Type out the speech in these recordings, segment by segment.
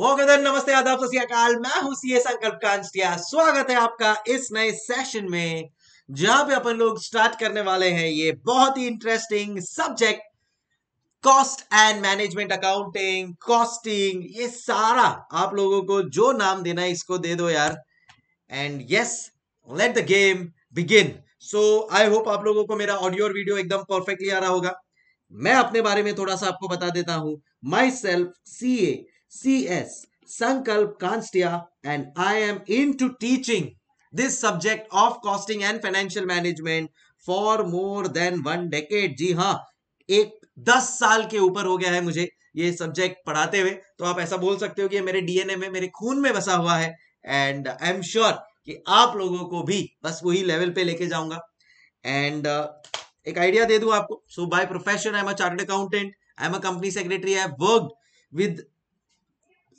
नमस्ते आदाब सत्याकाल मैं हूं सीए संकल्प कांस्टिया स्वागत है आपका इस नए सेशन में जहां पे अपन लोग स्टार्ट करने वाले हैं ये बहुत ही interesting subject cost and management accounting costing ये सारा आप लोगों को जो नाम देना है इसको दे दो यार and yes let the game begin so I hope आप लोगों को मेरा ऑडियो और वीडियो एकदम परफेक्टली आ रहा होगा मैं अपने बारे में थोड़ा सा आपको बता देता हूं my self C A CS, Sankalp Kanstia, and I am into teaching this subject of costing and financial management for more than one decade. जी हाँ एक दस साल के ऊपर हो गया है मुझे ये सब्जेक्ट पढ़ाते हुए तो आप ऐसा बोल सकते हो कि मेरे डीएनए में मेरे खून में बसा हुआ है एंड आई एम श्योर कि आप लोगों को भी बस वही लेवल पे लेके जाऊंगा एंड uh, एक आइडिया दे दू आपको so by profession I am a chartered accountant I am a company secretary I work with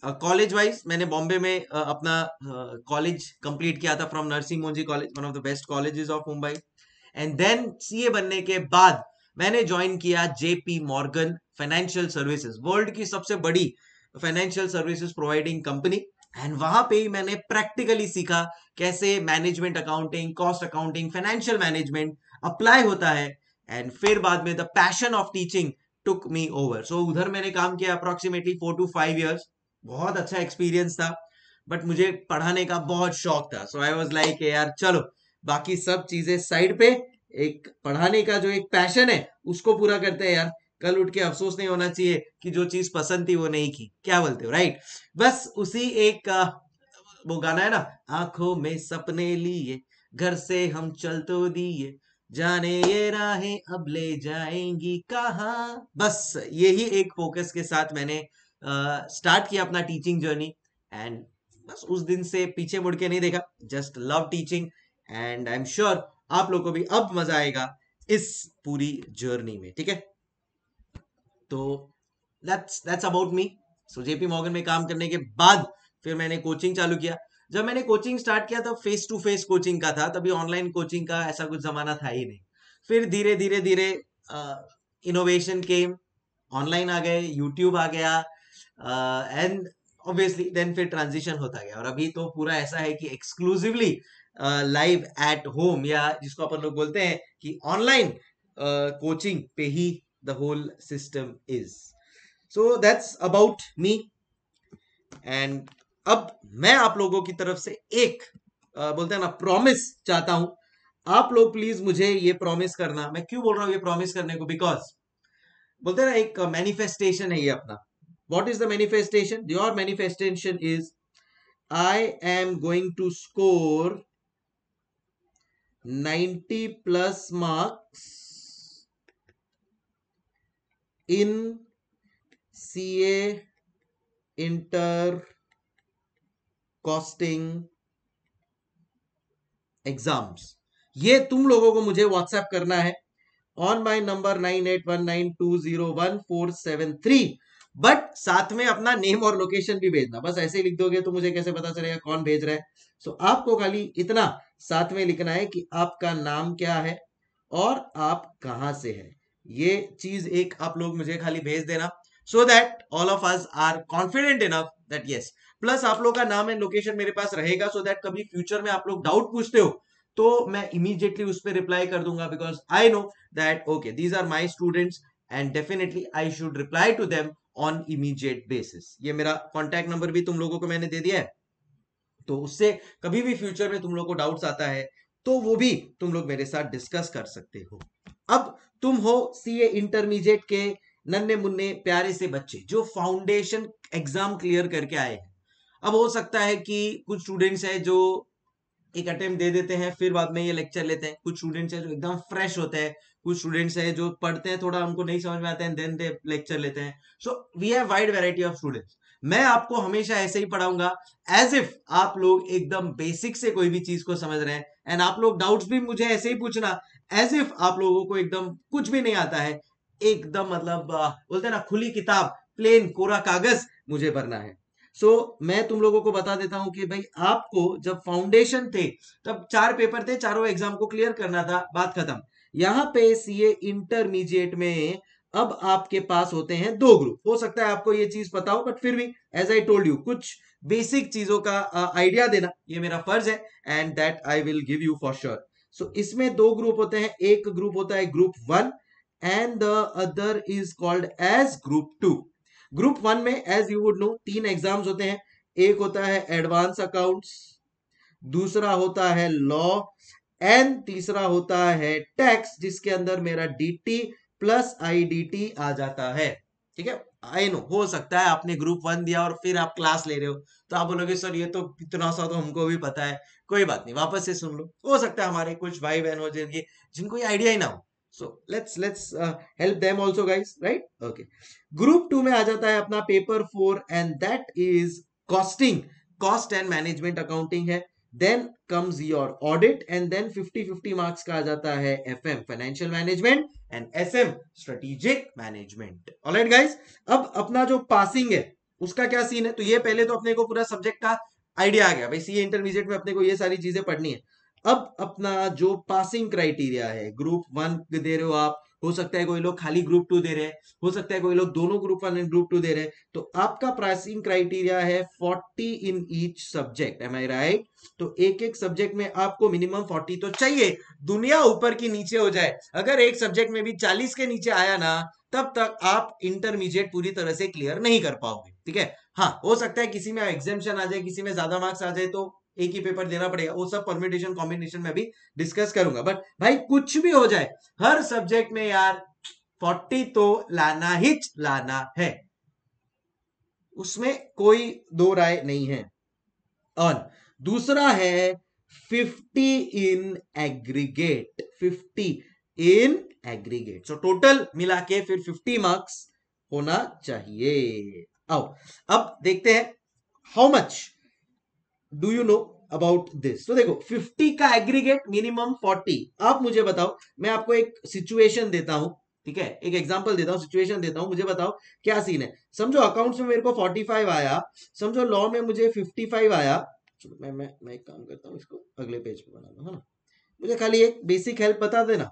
college wise मैंने बॉम्बे में uh, अपना कॉलेज uh, कंप्लीट किया था from Narsee Monjee college one of the best colleges of Mumbai and then CA बनने के बाद मैंने join किया JP Morgan financial services world की सबसे बड़ी financial services providing company and वहां पे ही मैंने प्रैक्टिकली सीखा कैसे management accounting cost accounting financial management apply होता है एंड फिर बाद में the passion of teaching took me over so उधर मैंने काम किया approximately four to five years बहुत अच्छा एक्सपीरियंस था बट मुझे पढ़ाने का बहुत शौक था सो आई वॉज लाइक यार चलो बाकी सब चीजें साइड पे एक पढ़ाने का जो एक पैशन है उसको पूरा करते हैं यार कल उठ के अफसोस नहीं होना चाहिए कि जो चीज पसंद थी वो नहीं की क्या बोलते हो राइट बस उसी एक वो गाना है ना आंखों में सपने लिए घर से हम चल तो दिए जाने ये राहें अब ले जाएंगी कहा बस यही एक फोकस के साथ मैंने स्टार्ट किया अपना टीचिंग जर्नी एंड बस उस दिन से पीछे मुड़ के नहीं देखा just love teaching and I am sure आप लोग को भी अब मजा आएगा इस पूरी जर्नी में ठीक है तो that's that's about me so JP Morgan में काम करने के बाद फिर मैंने कोचिंग चालू किया जब मैंने कोचिंग स्टार्ट किया तब फेस टू फेस कोचिंग का था तभी ऑनलाइन कोचिंग का ऐसा कुछ जमाना था ही नहीं फिर धीरे धीरे धीरे इनोवेशन केम ऑनलाइन आ गए यूट्यूब आ गया एंड ऑब्वियसली देन फिर ट्रांजिशन होता गया और अभी तो पूरा ऐसा है कि एक्सक्लूसिवली लाइव एट होम या जिसको अपन लोग बोलते हैं कि ऑनलाइन कोचिंग uh, पे ही the whole system is so that's about me and अब मैं आप लोगों की तरफ से एक uh, बोलते हैं ना प्रॉमिस चाहता हूं आप लोग प्लीज मुझे ये प्रॉमिस करना मैं क्यों बोल रहा हूँ ये प्रॉमिस करने को बिकॉज बोलते हैं ना एक मैनिफेस्टेशन है ये अपना What is the manifestation? Your manifestation is I am going to score 90 plus marks in CA inter costing exams ये तुम लोगों को मुझे व्हाट्सएप करना है on my number nine eight one nine two zero one four seven three but साथ में अपना नेम और लोकेशन भी भेजना बस ऐसे ही लिख दोगे तो मुझे कैसे पता चलेगा कौन भेज रहा है सो so, आपको खाली इतना साथ में लिखना है कि आपका नाम क्या है और आप कहां से है ये चीज एक आप लोग मुझे खाली भेज देना so that all of us are confident enough that yes plus आप लोग का नाम एंड लोकेशन मेरे पास रहेगा सो so दैट कभी फ्यूचर में आप लोग डाउट पूछते हो तो मैं इमीजिएटली उस पर रिप्लाई कर दूंगा because I know that okay these are my students and definitely I should reply to them on immediate basis ये मेरा कॉन्टैक्ट नंबर भी तुम लोगों को मैंने दे दिया है तो उससे कभी भी फ्यूचर में तुम लोग को डाउट आता है तो वो भी तुम लोग मेरे साथ डिस्कस कर सकते हो अब तुम हो सीए इंटरमीडिएट के नन्हे मुन्ने प्यारे से बच्चे जो फाउंडेशन एग्जाम क्लियर करके आए हैं अब हो सकता है कि कुछ स्टूडेंट्स हैं जो एक अटेम्प्ट दे देते हैं फिर बाद में ये लेक्चर लेते हैं कुछ स्टूडेंट्स हैं जो एकदम फ्रेश होते हैं कुछ स्टूडेंट्स है जो पढ़ते हैं थोड़ा हमको नहीं समझ में आते हैं देन दे लेक्चर लेते हैं so we have wide variety of students मैं आपको हमेशा ऐसे ही पढ़ाऊंगा एज इफ आप लोग एकदम बेसिक से कोई भी चीज को समझ रहे हैं एंड आप लोग डाउट्स भी मुझे ऐसे ही पूछना एज इफ आप लोगों को एकदम कुछ भी नहीं आता है एकदम मतलब बोलते हैं ना खुली किताब प्लेन कोरा कागज मुझे भरना है सो so, मैं तुम लोगों को बता देता हूं कि भाई आपको जब फाउंडेशन थे तब चार पेपर थे चारों एग्जाम को क्लियर करना था बात खत्म यहां पे सीए इंटरमीडिएट में अब आपके पास होते हैं दो ग्रुप हो सकता है आपको ये चीज पता हो बट फिर भी एज आई टोल्ड यू कुछ बेसिक चीजों का आइडिया देना ये मेरा फर्ज है and that I will give you for sure so इसमें दो ग्रुप होते हैं एक ग्रुप होता है group one and the other is called as group two group one में एज यू वुड नो तीन एग्जाम्स होते हैं एक होता है एडवांस अकाउंट्स दूसरा होता है लॉ एन तीसरा होता है टैक्स जिसके अंदर मेरा D T plus I D T आ जाता है ठीक है आई नो हो सकता है आपने ग्रुप वन दिया और फिर आप क्लास ले रहे हो तो आप बोलोगे सर ये तो इतना सा तो हमको भी पता है कोई बात नहीं वापस से सुन लो हो सकता है हमारे कुछ भाई बहन हो जाएंगे जिनको ये आइडिया ही ना हो so let's let's help them also guys right okay group two में आ जाता है अपना paper four and that is costing cost and management accounting है then comes your audit and then 50 50 marks का आ जाता है F M financial management and S M strategic management all right guys अब अपना जो पासिंग है उसका क्या सीन है तो ये पहले तो अपने को पूरा सब्जेक्ट का आइडिया आ गया भाई सी इंटरमीडिएट में अपने को ये सारी चीजें पढ़नी है अब अपना जो पासिंग क्राइटेरिया है ग्रुप वन दे रहे हो आप हो सकता है कोई लोग खाली ग्रुप टू दे रहे हैं हो सकता है कोई लोग दोनों group one and group two दे रहे हैं तो आपका प्राइसिंग क्राइटेरिया है forty in each subject am I right तो एक एक सब्जेक्ट में आपको मिनिमम फोर्टी तो चाहिए दुनिया ऊपर की नीचे हो जाए अगर एक सब्जेक्ट में भी चालीस के नीचे आया ना तब तक आप इंटरमीडिएट पूरी तरह से क्लियर नहीं कर पाओगे ठीक है हाँ हो सकता है किसी में एग्जामेशन आ जाए किसी में ज्यादा मार्क्स आ जाए तो एक ही पेपर देना पड़ेगा वो सब परमिटेशन कॉम्बिनेशन में भी डिस्कस करूंगा बट भाई कुछ भी हो जाए हर सब्जेक्ट में यार फोर्टी तो लाना ही लाना है उसमें कोई दो राय नहीं है और दूसरा है fifty in aggregate fifty in aggregate so total मिला के फिर फिफ्टी मार्क्स होना चाहिए आओ अब देखते हैं how much do you know about this तो देखो 50 का एग्रीगेट मिनिमम 40 आप मुझे बताओ मैं आपको एक सिचुएशन देता हूं ठीक है एक एग्जांपल देता हूं सिचुएशन देता हूं मुझे बताओ क्या सीन है समझो अकाउंट्स में मेरे को 45 आया समझो लॉ में मुझे 55 आया चलो मैं मैं मैं एक काम करता हूं इसको अगले पेज पे बना दो है ना मुझे खाली एक बेसिक हेल्प बता देना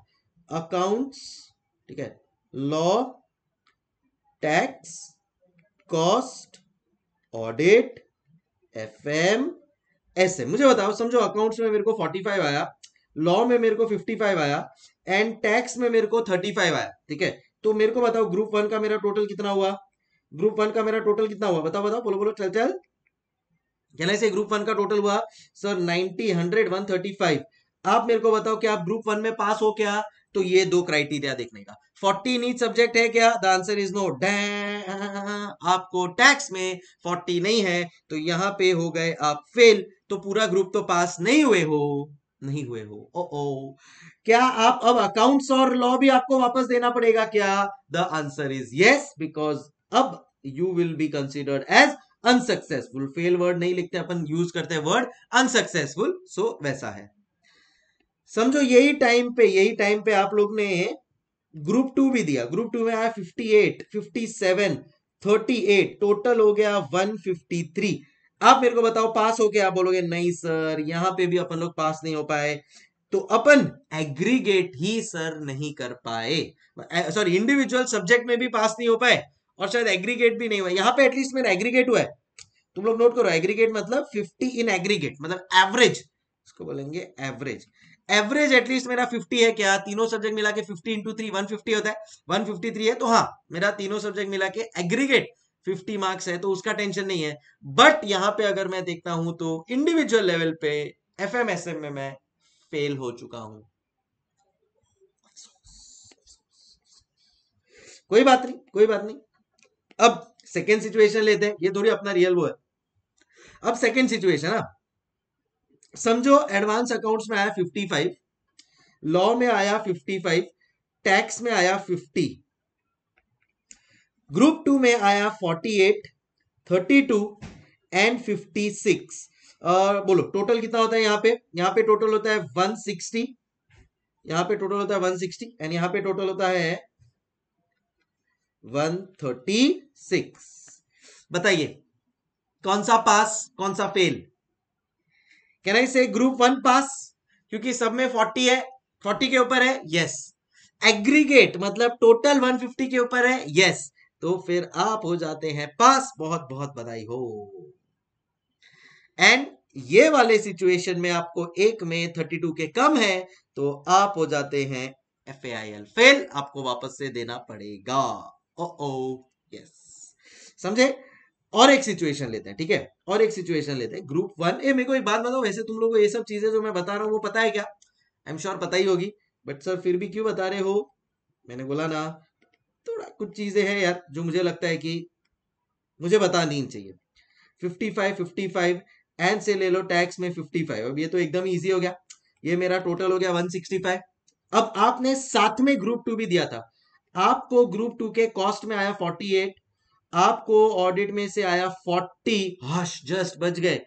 अकाउंट्स ठीक है law tax cost audit F M ऐसे मुझे बताओ समझो अकाउंट्स में मेरे को 45 आया लॉ में मेरे को 55 आया एंड टैक्स में मेरे को 35 आया ठीक है तो मेरे को बताओ ग्रुप वन का मेरा टोटल कितना हुआ ग्रुप वन का मेरा टोटल कितना हुआ बताओ बताओ बोलो बोलो चल चल कहना से ग्रुप वन का टोटल हुआ sir ninety hundred one thirty five आप मेरे को बताओ कि आप ग्रुप वन में पास हो क्या तो ये दो क्राइटेरिया देखने का फोर्टी नीच सब्जेक्ट है क्या द आंसर इज नो डे आपको टैक्स में फोर्टी नहीं है तो यहां पे हो गए आप फेल तो पूरा ग्रुप तो पास नहीं हुए हो नहीं हुए हो ओ ओ क्या आप अब अकाउंट्स और लॉ भी आपको वापस देना पड़ेगा क्या the answer is yes because अब you will be considered as unsuccessful fail word नहीं लिखते अपन यूज करते हैं वर्ड अनसक्सेसफुल सो वैसा है समझो यही टाइम पे यही टाइम पे आप लोग ने ग्रुप टू भी दिया ग्रुप टू में आया fifty eight fifty seven thirty eight total हो गया वन फिफ्टी थ्री आप मेरे को बताओ पास हो के आप बोलोगे नहीं सर यहाँ पे भी अपन लोग पास नहीं हो पाए तो अपन एग्रीगेट ही सर नहीं कर पाए सॉरी इंडिविजुअल सब्जेक्ट में भी पास नहीं हो पाए और शायद एग्रीगेट भी नहीं हुआ यहाँ पे एटलीस्ट मेरा एग्रीगेट हुआ है तुम लोग नोट करो एग्रीगेट मतलब फिफ्टी इन एग्रीगेट मतलब एवरेज इसको बोलेंगे एवरेज एवरेज एटलीस्ट मेरा फिफ्टी है क्या तीनों सब्जेक्ट मिला के फिफ्टी इंटू थ्री वन होता है थ्री है तो हाँ मेरा तीनों सब्जेक्ट मिला के एग्रीगेट 50 मार्क्स है तो उसका टेंशन नहीं है बट यहां पे अगर मैं देखता हूं तो इंडिविजुअल लेवल पे एफ एम एस एम में मैं फेल हो चुका हूं कोई बात नहीं कोई बात नहीं अब सेकेंड सिचुएशन लेते हैं ये थोड़ी अपना रियल वो है अब सेकेंड सिचुएशन ना समझो एडवांस अकाउंट्स में आया 55 लॉ में आया 55 टैक्स में आया 50 ग्रुप टू में आया 48, 32 एंड 56 और बोलो टोटल कितना होता है यहाँ पे यहाँ पे टोटल होता है 160 यहाँ पे टोटल होता है 160 एंड यहाँ पे टोटल होता है 136 बताइए कौन सा पास कौन सा फेल कैन आई से ग्रुप वन पास क्योंकि सब में 40 है 40 के ऊपर है यस yes. एग्रीगेट मतलब टोटल 150 के ऊपर है यस yes. तो फिर आप हो जाते हैं पास बहुत बहुत बधाई हो एंड ये वाले सिचुएशन में आपको एक में थर्टी टू के कम है तो आप हो जाते हैं F A I L fail आपको वापस से देना पड़ेगा ओ ओ यस समझे और एक सिचुएशन लेते हैं ठीक है और एक सिचुएशन लेते हैं ग्रुप वन ए मेरे को एक बात बताओ वैसे तुम लोग ये सब चीजें जो मैं बता रहा हूँ वो पता है क्या आई एम श्योर पता ही होगी बट सर फिर भी क्यों बता रहे हो मैंने बोला ना थोड़ा कुछ चीजें हैं यार जो मुझे लगता है कि मुझे बता नहीं चाहिए fifty five fifty five and से ले लो टैक्स में फिफ्टी फाइव अब ये तो एकदम इजी हो गया ये मेरा टोटल हो गया वन सिक्सटी फाइव अब आपने साथ में ग्रुप टू भी दिया था आपको ग्रुप टू के कॉस्ट में आया फोर्टी एट आपको ऑडिट में से आया फोर्टी हश जस्ट बच गए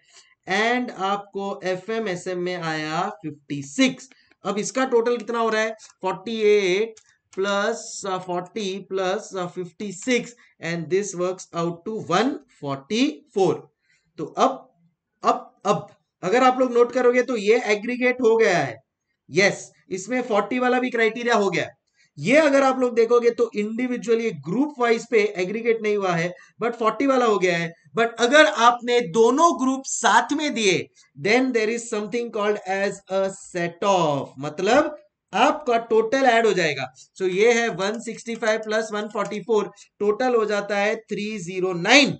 एंड आपको एफ में आया फिफ्टी अब इसका टोटल कितना हो रहा है forty eight plus 40 uh, plus 56 uh, and this works out to 144 तो अब अब अब अगर आप लोग नोट करोगे तो ये एग्रीगेट हो गया है यस yes, इसमें 40 वाला भी क्राइटेरिया हो गया ये अगर आप लोग देखोगे तो इंडिविजुअली ग्रुप वाइज पे एग्रीगेट नहीं हुआ है बट 40 वाला हो गया है बट अगर आपने दोनों ग्रुप साथ में दिए then there is something called as a set of मतलब आपका टोटल ऐड हो जाएगा सो so ये है 165 प्लस 144 टोटल हो जाता है 309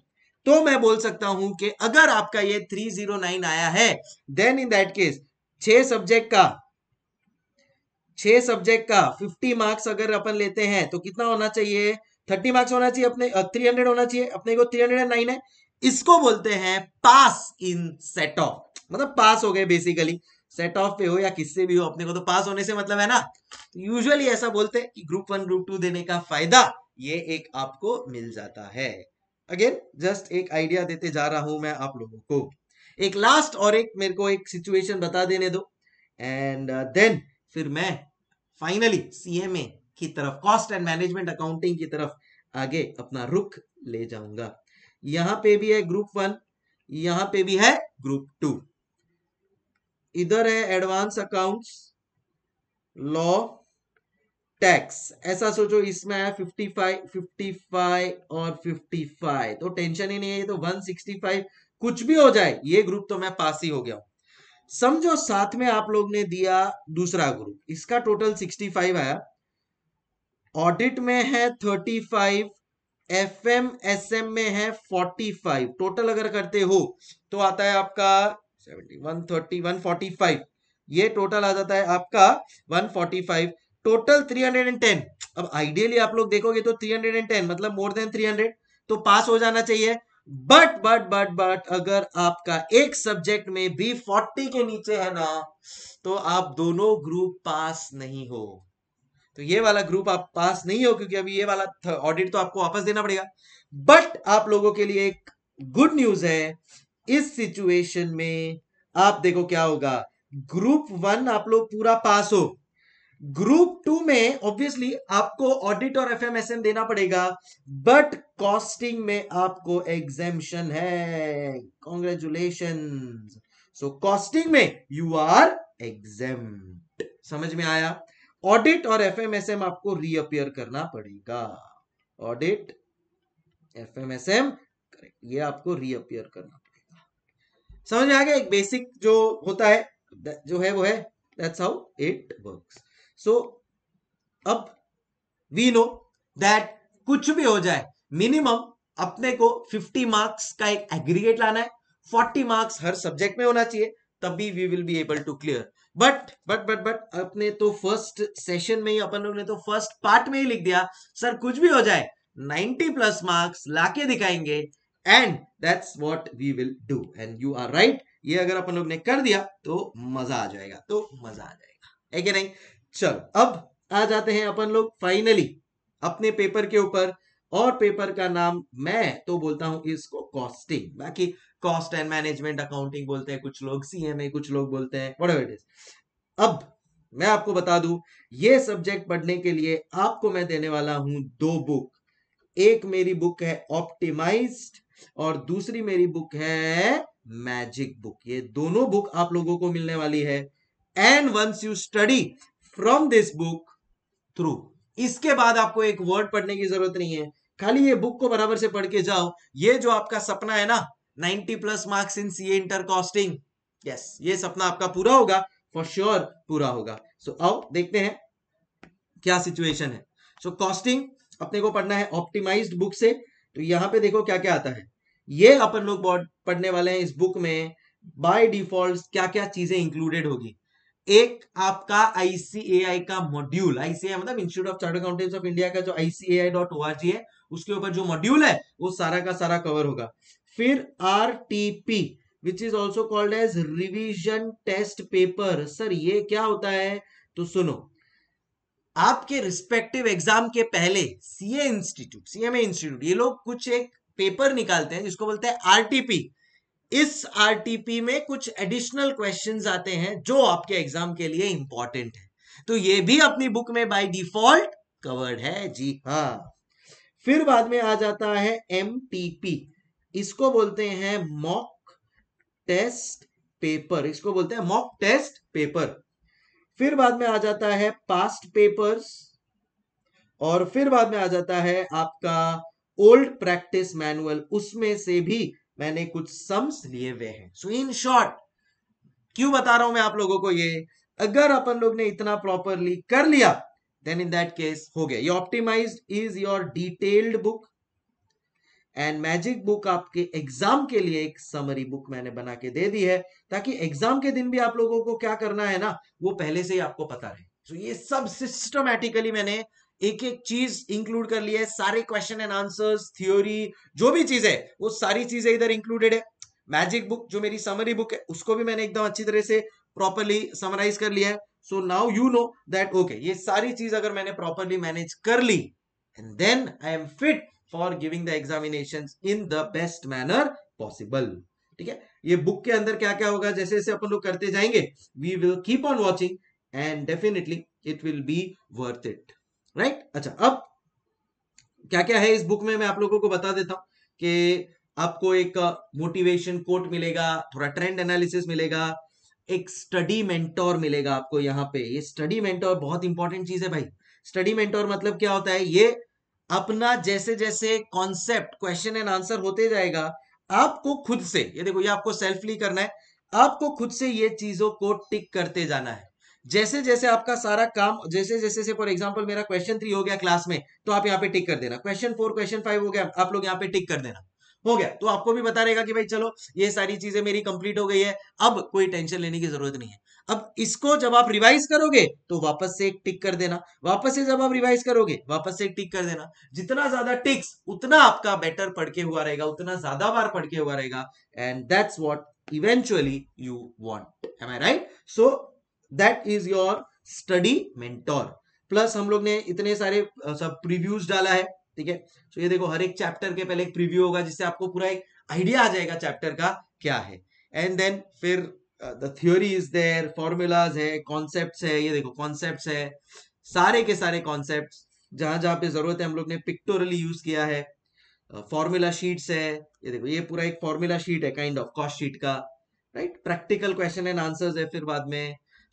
तो मैं बोल सकता हूं कि अगर आपका ये 309 आया है देन इन दैट केस छह सब्जेक्ट का छह सब्जेक्ट का 50 मार्क्स अगर अपन लेते हैं तो कितना होना चाहिए 30 मार्क्स होना चाहिए अपने थ्री 300 होना चाहिए अपने को 309 है इसको बोलते हैं पास इन सेट ऑफ मतलब पास हो गए बेसिकली सेट ऑफ पे हो या किससे भी हो अपने को तो पास होने से मतलब है ना यूजुअली तो ऐसा बोलते हैं कि ग्रुप वन ग्रुप टू देने का फायदा ये एक आपको मिल जाता है अगेन जस्ट एक आइडिया देते जा रहा हूं मैं आप लोगों को एक लास्ट और एक मेरे को एक सिचुएशन बता देने दो एंड देन uh, फिर मैं फाइनली सीएमए की तरफ कॉस्ट एंड मैनेजमेंट अकाउंटिंग की तरफ आगे अपना रुख ले जाऊंगा यहां पे भी है ग्रुप वन यहां पे भी है ग्रुप टू इधर है एडवांस अकाउंट्स लॉ टैक्स ऐसा सोचो इसमें है फिफ्टी फाइव और फिफ्टी फाइव तो टेंशन ही नहीं है ये तो फाइव कुछ भी हो जाए ये ग्रुप तो मैं पास ही हो गया समझो साथ में आप लोग ने दिया दूसरा ग्रुप इसका टोटल सिक्सटी फाइव आया ऑडिट में है thirty five F M S M में है फोर्टी फाइव टोटल अगर करते हो तो आता है आपका 140, ये टोटल आ जाता है आपका 145, टोटल 310, अब आइडियली आप लोग देखोगे तो 310 मतलब मोर देन 300, तो पास हो जाना चाहिए बट बट बट बट अगर आपका एक सब्जेक्ट में भी फोर्टी के नीचे है ना तो आप दोनों ग्रुप पास नहीं हो तो ये वाला ग्रुप आप पास नहीं हो क्योंकि अभी ये वाला ऑडिट तो आपको वापस देना पड़ेगा बट आप लोगों के लिए एक गुड न्यूज है इस सिचुएशन में आप देखो क्या होगा ग्रुप वन आप लोग पूरा पास हो ग्रुप टू में ऑब्वियसली आपको ऑडिट और एफ देना पड़ेगा बट कॉस्टिंग में आपको एग्जेम्शन है कॉन्ग्रेचुलेशन सो कॉस्टिंग में यू आर एग्जेम समझ में आया ऑडिट और एफ आपको रीअपियर करना पड़ेगा ऑडिट एम करेक्ट ये आपको रीअपियर करना समझ में आ गया एक बेसिक जो होता है जो है वो है that's how it works so अब वी नो दैट कुछ भी हो जाए मिनिमम अपने को 50 मार्क्स का एक एग्रीगेट लाना है 40 मार्क्स हर सब्जेक्ट में होना चाहिए तभी we will be able to clear but but but but अपने तो फर्स्ट सेशन में ही अपन लोग ने तो फर्स्ट पार्ट में ही लिख दिया सर कुछ भी हो जाए 90 प्लस मार्क्स लाके दिखाएंगे and that's what we will do and you are right ये अगर अपन लोग ने कर दिया तो मजा आ जाएगा तो मजा आ जाएगा है कि नहीं चलो अब आ जाते हैं अपन लोग फाइनली अपने पेपर के ऊपर और पेपर का नाम मैं तो बोलता हूं इसको कॉस्टिंग बाकी कॉस्ट एंड मैनेजमेंट अकाउंटिंग बोलते हैं कुछ लोग सीएमए कुछ लोग बोलते हैं व्हाटएवर इट इज अब मैं आपको बता दूं ये सब्जेक्ट पढ़ने के लिए आपको मैं देने वाला हूं दो बुक एक मेरी बुक है ऑप्टिमाइज्ड और दूसरी मेरी बुक है मैजिक बुक ये दोनों बुक आप लोगों को मिलने वाली है and once you study from this book through इसके बाद आपको एक वर्ड पढ़ने की जरूरत नहीं है खाली ये बुक को बराबर से पढ़ के जाओ ये जो आपका सपना है ना 90 plus marks in C inter costing yes ये सपना आपका पूरा होगा फॉर श्योर sure, पूरा होगा सो so, आओ देखते हैं क्या सिचुएशन है सो so, कॉस्टिंग अपने को पढ़ना है ऑप्टिमाइज्ड बुक से तो यहाँ पे देखो क्या क्या आता है ये अपन लोग पढ़ने वाले हैं इस बुक में बाय डिफॉल्ट क्या क्या चीजें इंक्लूडेड होगी एक आपका आईसीएआई का मॉड्यूल आईसीआई मतलब institute of chartered accountants of India का जो आईसीएआई डॉट ओ है उसके ऊपर जो मॉड्यूल है वो सारा का सारा कवर होगा फिर R T P which is also called as revision test paper sir ये क्या होता है तो सुनो आपके रिस्पेक्टिव एग्जाम के पहले सीए इंस्टीट्यूट सीएमए इंस्टीट्यूट ये लोग कुछ एक पेपर निकालते हैं जिसको बोलते हैं आरटीपी इस आरटीपी में कुछ एडिशनल क्वेश्चंस आते हैं जो आपके एग्जाम के लिए इंपॉर्टेंट है तो ये भी अपनी बुक में बाय डिफॉल्ट कवर्ड है जी हाँ फिर बाद में आ जाता है एम इसको बोलते हैं मॉक टेस्ट पेपर इसको बोलते हैं मॉक टेस्ट पेपर फिर बाद में आ जाता है पास्ट पेपर्स और फिर बाद में आ जाता है आपका ओल्ड प्रैक्टिस मैनुअल उसमें से भी मैंने कुछ सम्स लिए हुए हैं सो इन शॉर्ट क्यों बता रहा हूं मैं आप लोगों को ये अगर अपन लोग ने इतना प्रॉपरली कर लिया देन इन दैट केस हो गया ये optimize is your detailed book and magic book आपके एग्जाम के लिए एक समरी बुक मैंने बना के दे दी है ताकि एग्जाम के दिन भी आप लोगों को क्या करना है ना वो पहले से ही आपको पता रहे तो ये सब सिस्टमैटिकली मैंने एक एक चीज इंक्लूड कर लिया है सारे क्वेश्चन एंड आंसर्स थ्योरी जो भी चीज है वो सारी चीजें इधर इंक्लूडेड है मैजिक बुक जो मेरी समरी बुक है उसको भी मैंने एकदम अच्छी तरह से प्रॉपरली समराइज कर लिया है so now you know that okay ये सारी चीज अगर मैंने प्रॉपरली मैनेज कर ली and then I am fit for giving the examination in the best manner possible ठीक है ये बुक के अंदर क्या क्या होगा जैसे जैसे अपन लोग करते जाएंगे we will keep on watching and definitely it will be worth it right अच्छा अब क्या क्या है इस बुक में मैं आप लोगों को बता देता हूँ कि आपको एक मोटिवेशन uh, कोट मिलेगा थोड़ा ट्रेंड एनालिसिस मिलेगा एक स्टडी मेंटोर मिलेगा आपको यहाँ पे ये स्टडी मेंटोर बहुत इंपॉर्टेंट चीज है भाई स्टडी मेंटोर मतलब क्या होता है ये अपना जैसे जैसे कॉन्सेप्ट क्वेश्चन एंड आंसर होते जाएगा आपको खुद से ये देखो ये आपको सेल्फली करना है आपको खुद से ये चीजों को टिक करते जाना है जैसे जैसे आपका सारा काम जैसे जैसे से फॉर एग्जांपल मेरा क्वेश्चन थ्री हो गया क्लास में तो आप यहाँ पे टिक कर देना क्वेश्चन फोर क्वेश्चन फाइव हो गया आप लोग यहाँ पे टिक कर देना हो गया तो आपको भी बता रहेगा कि भाई चलो ये सारी चीजें मेरी कंप्लीट हो गई है अब कोई टेंशन लेने की जरूरत नहीं है अब इसको जब आप रिवाइज करोगे तो वापस से एक टिक कर देना वापस से जब आप रिवाइज करोगे वापस से एक टिक कर देना जितना ज्यादा टिक्स उतना आपका बेटर पढ़ के हुआ रहेगा उतना ज्यादा बार पढ़ के हुआ रहेगा and that's what eventually you want am I right so that is your study mentor plus हम लोग ने इतने सारे सब प्रीव्यूज डाला है ठीक है तो ये देखो हर एक चैप्टर के पहले एक प्रीव्यू होगा जिससे आपको पूरा एक आइडिया आ जाएगा चैप्टर का क्या है एंड देन फिर the theory is there formulas है कॉन्सेप्ट है ये देखो कॉन्सेप्ट है सारे के सारे कॉन्सेप्ट जहां जहां पे जरूरत है हम लोग ने पिक्टोरली यूज किया है फॉर्मूला uh, शीट्स है ये देखो ये पूरा एक फॉर्मूला शीट है काइंड ऑफ कॉस्ट शीट का right practical question and answers है फिर बाद में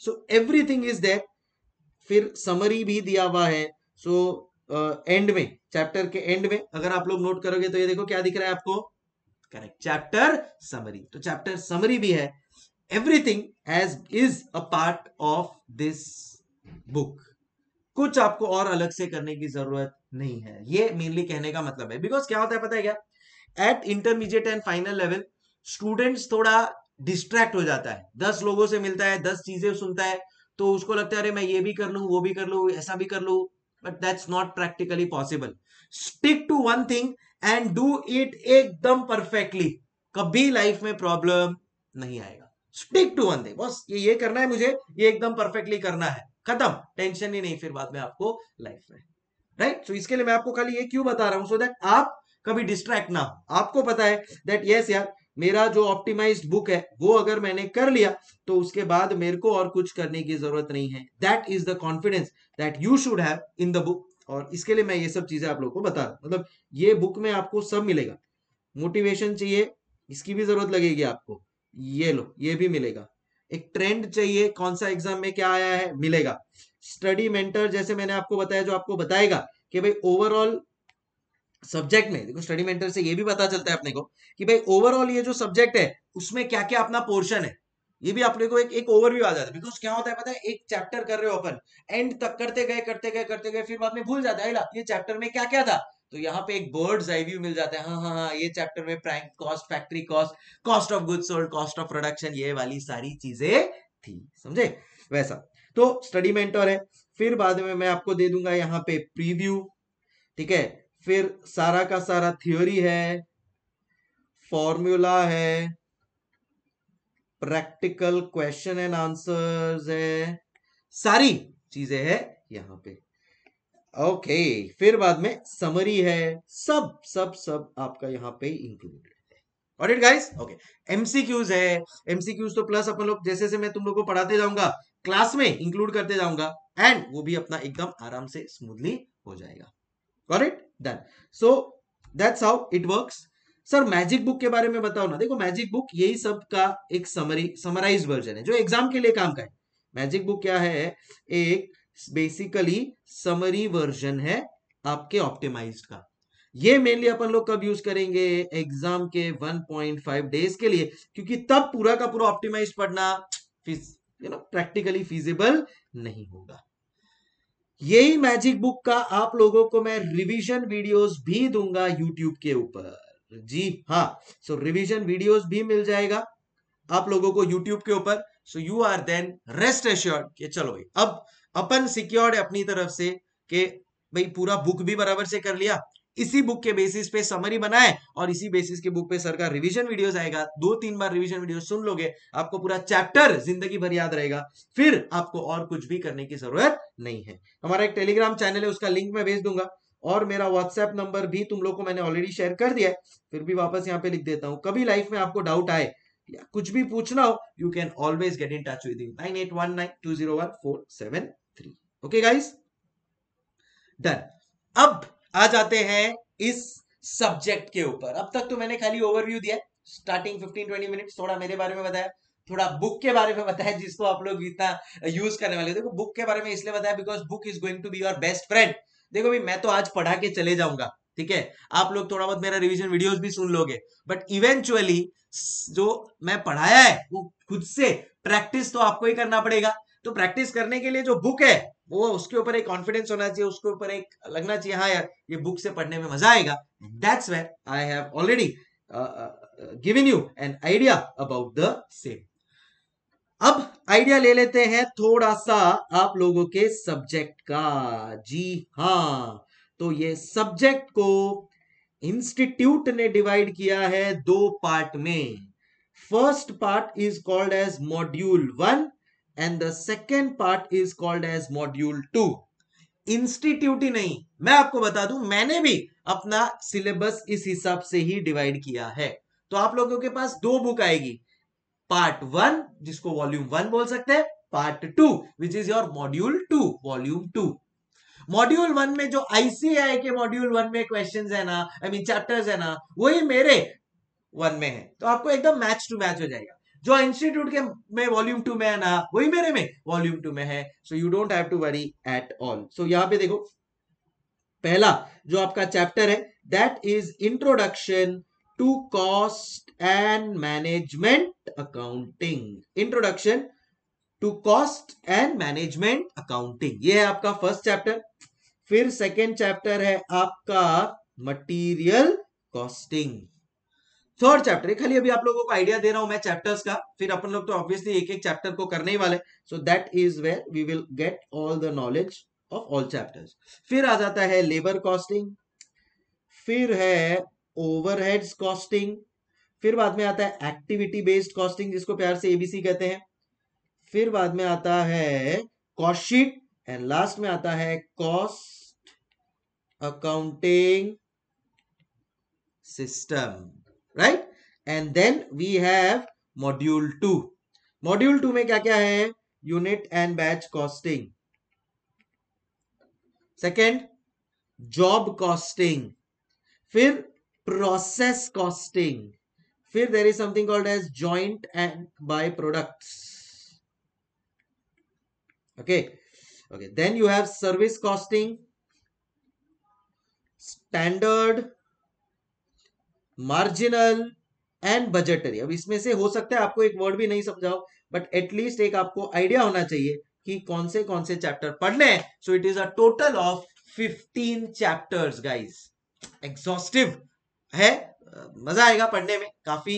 सो एवरीथिंग इज देयर फिर समरी भी दिया हुआ है सो so, एंड में चैप्टर के एंड में अगर आप लोग नोट करोगे तो ये देखो क्या दिख रहा है आपको करेक्ट चैप्टर समरी तो चैप्टर समरी भी है everything as is a part of this book कुछ आपको और अलग से करने की जरूरत नहीं है ये मेनली कहने का मतलब है बिकॉज क्या होता है पता है क्या at intermediate and final level students थोड़ा डिस्ट्रैक्ट हो जाता है दस लोगों से मिलता है दस चीजें सुनता है तो उसको लगता है अरे मैं ये भी कर लू वो भी कर लू ऐसा भी कर लू but that's not practically possible stick to one thing and do it एकदम परफेक्टली कभी लाइफ में प्रॉब्लम नहीं आएगा स्टिक टू वन थिंग बस ये ये करना है मुझे ये एकदम परफेक्टली करना है खत्म टेंशन ही नहीं फिर बाद में आपको लाइफ में राइट right? सो so, इसके लिए मैं आपको खाली ये क्यों बता रहा हूं सो so दैट आप कभी डिस्ट्रैक्ट ना हो आपको पता है दैट यस yes यार मेरा जो ऑप्टिमाइज्ड बुक है वो अगर मैंने कर लिया तो उसके बाद मेरे को और कुछ करने की जरूरत नहीं है that is the confidence that you should have in the book और इसके लिए मैं ये सब चीजें आप लोगों को बता रहा हूं मतलब ये बुक में आपको सब मिलेगा मोटिवेशन चाहिए इसकी भी जरूरत लगेगी आपको ये लो ये भी मिलेगा एक ट्रेंड चाहिए कौन सा एग्जाम में क्या आया है मिलेगा स्टडी मेंटर जैसे मैंने आपको बताया जो आपको बताएगा कि भाई ओवरऑल सब्जेक्ट में देखो स्टडी मेंटर से ये भी पता चलता है अपने को कि भाई ओवरऑल ये जो सब्जेक्ट है उसमें क्या क्या अपना पोर्शन है ये भी अपने को एक एक ओवरव्यू आ जाता है बिकॉज क्या होता है पता है एक चैप्टर कर रहे हो अपन एंड तक करते गए करते गए करते गए फिर बाद में भूल जाता है ये चैप्टर में क्या क्या था तो यहाँ पे एक बर्ड्स आई व्यू मिल जाता है हाँ हाँ हाँ ये चैप्टर में prank cost factory cost cost of goods sold cost of production ये वाली सारी चीजें थी समझे वैसा तो स्टडी मेंटर है फिर बाद में मैं आपको दे दूंगा यहाँ पे प्रीव्यू ठीक है फिर सारा का सारा थ्योरी है फॉर्मूला है प्रैक्टिकल क्वेश्चन एंड आंसर्स है सारी चीजें है यहां पे ओके फिर बाद में समरी है सब सब सब आपका यहां पे इंक्लूडेड और इट गाइस ओके एमसीक्यूज है एमसीक्यूज तो प्लस अपन लोग जैसे जैसे मैं तुम लोग को पढ़ाते जाऊंगा क्लास में इंक्लूड करते जाऊंगा एंड वो भी अपना एकदम आराम से स्मूथली हो जाएगा correct done so that's how it works sir magic book के बारे में बताओ ना देखो मैजिक बुक यही सब का एक समरी समराइज वर्जन है जो एग्जाम के लिए काम का है मैजिक बुक क्या है एक बेसिकली समरी वर्जन है आपके ऑप्टिमाइज का ये मेनली अपन लोग कब यूज करेंगे एग्जाम के 1.5 डेज के लिए क्योंकि तब पूरा का पूरा ऑप्टिमाइज पढ़ना यू नो प्रैक्टिकली फिजिबल नहीं होगा यही मैजिक बुक का आप लोगों को मैं रिवीजन वीडियोस भी दूंगा यूट्यूब के ऊपर जी हाँ सो रिवीजन वीडियोस भी मिल जाएगा आप लोगों को यूट्यूब के ऊपर so you are then rest assured चलो चलो अब अपन सिक्योर्ड अपनी तरफ से के भाई पूरा बुक भी बराबर से कर लिया इसी बुक के बेसिस पे समरी बनाए और इसी बेसिस के बुक पे सर का रिविजन वीडियो आएगा दो तीन बार रिविजन वीडियो सुन लोगे आपको पूरा चैप्टर जिंदगी भर याद रहेगा फिर आपको और कुछ भी करने की जरूरत नहीं है हमारा एक टेलीग्राम चैनल है उसका लिंक मैं भेज दूंगा और मेरा व्हाट्सएप नंबर भी तुम लोग को मैंने ऑलरेडी शेयर कर दिया है फिर भी वापस यहाँ पे लिख देता हूँ कभी लाइफ में आपको डाउट आए या कुछ भी पूछना हो you can always get in touch with nine eight one nine two zero one four seven three okay guys done अब आ जाते हैं इस सब्जेक्ट के ऊपर अब तक तो मैंने खाली ओवरव्यू दिया स्टार्टिंग 15-20 मिनट थोड़ा मेरे बारे में बताया थोड़ा बुक के बारे में बताया जिसको आप लोग इतना यूज करने वाले देखो बुक के बारे में इसलिए बताया because book is going to be your best friend देखो भाई मैं तो आज पढ़ा के चले जाऊंगा ठीक है आप लोग थोड़ा बहुत मेरा रिविजन वीडियो भी सुन लोगे बट इवेंचुअली जो मैं पढ़ाया है वो खुद से प्रैक्टिस तो आपको ही करना पड़ेगा तो प्रैक्टिस करने के लिए जो बुक है वो उसके ऊपर एक कॉन्फिडेंस होना चाहिए उसके ऊपर एक लगना चाहिए हाँ यार ये बुक से पढ़ने में मजा आएगा that's where I have already given you an idea about the same अब आइडिया ले लेते हैं थोड़ा सा आप लोगों के सब्जेक्ट का जी हाँ तो ये सब्जेक्ट को इंस्टीट्यूट ने डिवाइड किया है दो पार्ट में first part is called as module one and the second part is called as module two institute ही नहीं मैं आपको बता दूं मैंने भी अपना सिलेबस इस हिसाब से ही डिवाइड किया है तो आप लोगों के पास दो बुक आएगी पार्ट वन जिसको वॉल्यूम वन बोल सकते हैं part two which is your module two volume two module one में जो आईसीआई के मॉड्यूल वन में क्वेश्चन है ना आई मीन चैप्टर्स है ना वही मेरे वन में है तो आपको एकदम मैच टू मैच हो जाएगा जो इंस्टीट्यूट के में वॉल्यूम टू में है ना वही मेरे में वॉल्यूम टू में है so you don't have to worry at all so यहां पे देखो पहला जो आपका चैप्टर है that is introduction to cost and management accounting introduction to cost and management accounting ये है आपका फर्स्ट चैप्टर फिर सेकेंड चैप्टर है आपका मटीरियल कॉस्टिंग थर्ड चैप्टर खाली अभी आप लोगों को आइडिया दे रहा हूं मैं चैप्टर्स का फिर अपन लोग तो ऑब्वियसली एक एक चैप्टर को करने ही वाले so that is where we will get all the knowledge of all chapters फिर आ जाता है लेबर कॉस्टिंग फिर है ओवरहेड्स कॉस्टिंग फिर बाद में आता है एक्टिविटी बेस्ड कॉस्टिंग जिसको प्यार से एबीसी कहते हैं फिर बाद में आता है कॉस्ट शीट एंड लास्ट में आता है cost accounting system right and then we have module 2 module 2 mein kya kya hai unit and batch costing second job costing fir process costing fir there is something called as joint and by products okay okay then you have service costing standard marginal and budgetary अब इसमें से हो सकता है आपको एक word भी नहीं समझाओ बट एटलीस्ट एक आपको आइडिया होना चाहिए कि कौन से कौन से चैप्टर पढ़ने हैं so it is a total of fifteen chapters guys exhaustive है मजा आएगा पढ़ने में काफी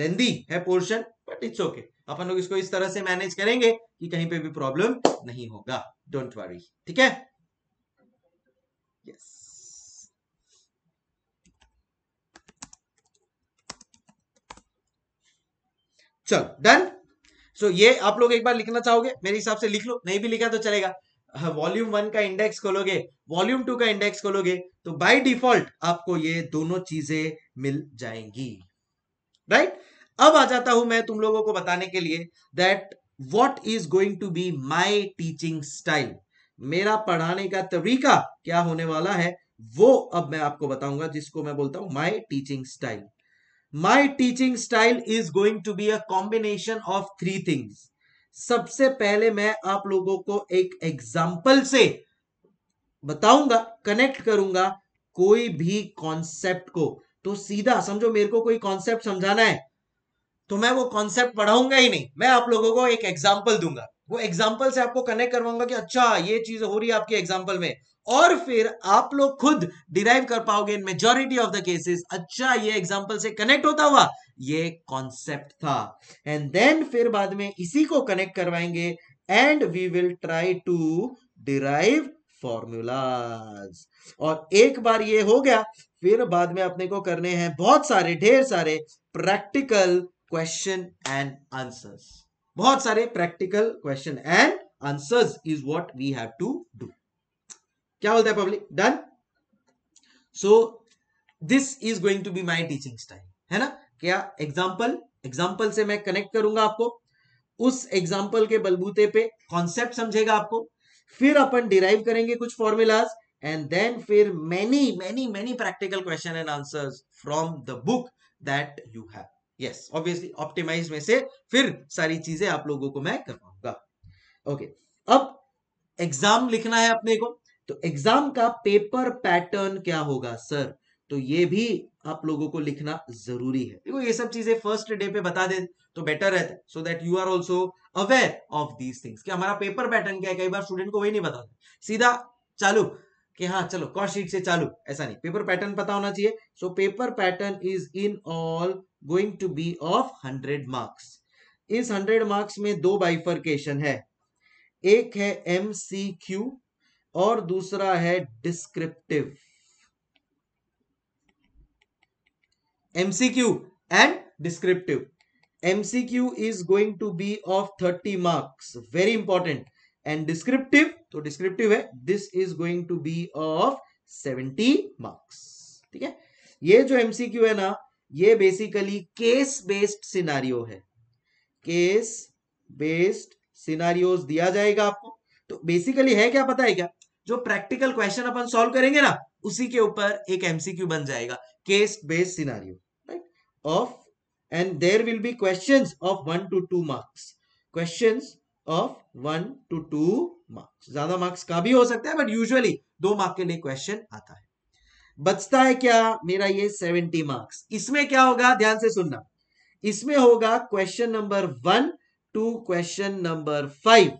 लेंदी है पोर्शन बट इट्स ओके अपन लोग इसको इस तरह से मैनेज करेंगे कि कहीं पे भी प्रॉब्लम नहीं होगा डोंट वरी ठीक है यस चलो डन सो ये आप लोग एक बार लिखना चाहोगे मेरे हिसाब से लिख लो नहीं भी लिखा तो चलेगा वॉल्यूम हाँ, वन का इंडेक्स खोलोगे वॉल्यूम टू का इंडेक्स खोलोगे तो बाय डिफॉल्ट आपको ये दोनों चीजें मिल जाएंगी राइट right? अब आ जाता हूं मैं तुम लोगों को बताने के लिए that what is going to be my teaching style मेरा पढ़ाने का तरीका क्या होने वाला है वो अब मैं आपको बताऊंगा जिसको मैं बोलता हूं my teaching style my teaching style is going to be a combination of three things सबसे पहले मैं आप लोगों को एक एग्जाम्पल से बताऊंगा कनेक्ट करूंगा कोई भी कॉन्सेप्ट को तो सीधा समझो मेरे को कोई कॉन्सेप्ट समझाना है तो मैं वो कॉन्सेप्ट पढ़ाऊंगा ही नहीं मैं आप लोगों को एक एग्जाम्पल दूंगा वो एग्जाम्पल से आपको कनेक्ट करवाऊंगा कि अच्छा ये चीज हो रही है आपके एग्जाम्पल में और फिर आप लोग खुद डिराइव कर पाओगे in majority of the cases अच्छा ये एग्जांपल से कनेक्ट होता हुआ ये कॉन्सेप्ट था एंड देन फिर बाद में इसी को कनेक्ट करवाएंगे and we will try to derive formulas और एक बार ये हो गया फिर बाद में अपने को करने हैं बहुत सारे ढेर सारे प्रैक्टिकल क्वेश्चन एंड आंसर्स बहुत सारे practical question and answers is what we have to do क्या बोलता है public done so this is going to be my teaching style है ना क्या एग्जाम्पल एग्जाम्पल से मैं कनेक्ट करूंगा आपको उस एग्जाम्पल के बलबूते पे कॉन्सेप्ट समझेगा आपको फिर अपन डिराइव करेंगे कुछ फॉर्मूलाज एंड देन फिर many many many practical question and answer from the book that you have yes obviously optimize में से फिर सारी चीजें आप लोगों को मैं करवाऊंगा ओके okay. अब एग्जाम लिखना है अपने को तो एग्जाम का पेपर पैटर्न क्या होगा सर तो ये भी आप लोगों को लिखना जरूरी है देखो ये सब चीजें फर्स्ट डे पे बता दे तो बेटर रहता है so that you are also aware of these things कि हमारा पेपर पैटर्न क्या है कई बार स्टूडेंट को वही नहीं बताते सीधा चालू कि हाँ चलो कॉस्ट शीट से चालू ऐसा नहीं पेपर पैटर्न पता होना चाहिए so paper pattern is in all going to be of hundred marks इस हंड्रेड मार्क्स में दो बाइफर्केशन है एक है एम सी क्यू और दूसरा है descriptive MCQ and descriptive MCQ is going to be of thirty marks very important and descriptive तो डिस्क्रिप्टिव है this is going to be of seventy marks ठीक है ये जो एमसीक्यू है ना ये बेसिकली केस बेस्ड सिनारियो है केस बेस्ड सिनारियोज दिया जाएगा आपको तो बेसिकली है क्या पता है क्या जो प्रैक्टिकल क्वेश्चन अपन सॉल्व करेंगे ना उसी के ऊपर एक एमसीक्यू बन जाएगा case based scenario right of and there will be question of one two two marks question of one two two marks ज्यादा मार्क्स का भी हो सकता है बट यूजुअली दो मार्क के लिए क्वेश्चन आता है बचता है क्या मेरा ये सेवेंटी मार्क्स इसमें क्या होगा ध्यान से सुनना इसमें होगा question number one two question number five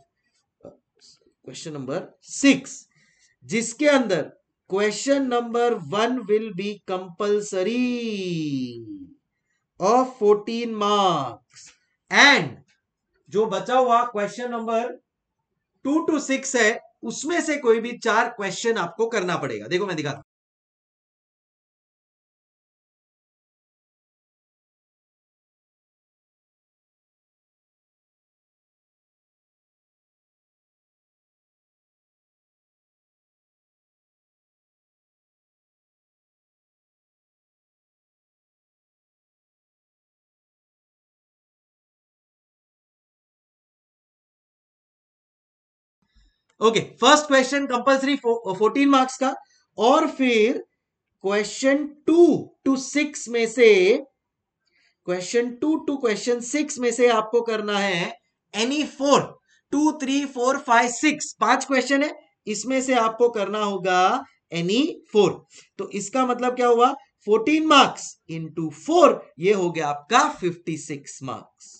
question number six जिसके अंदर question number one will be compulsory of fourteen marks and जो बचा हुआ question number two to six है उसमें से कोई भी चार क्वेश्चन आपको करना पड़ेगा देखो मैं दिखाता okay first question compulsory fourteen marks का और फिर क्वेश्चन टू टू सिक्स में से question two to question six में से आपको करना है any four two three four five six पांच क्वेश्चन है इसमें से आपको करना होगा एनी फोर तो इसका मतलब क्या हुआ फोर्टीन मार्क्स इंटू फोर ये हो गया आपका फिफ्टी सिक्स मार्क्स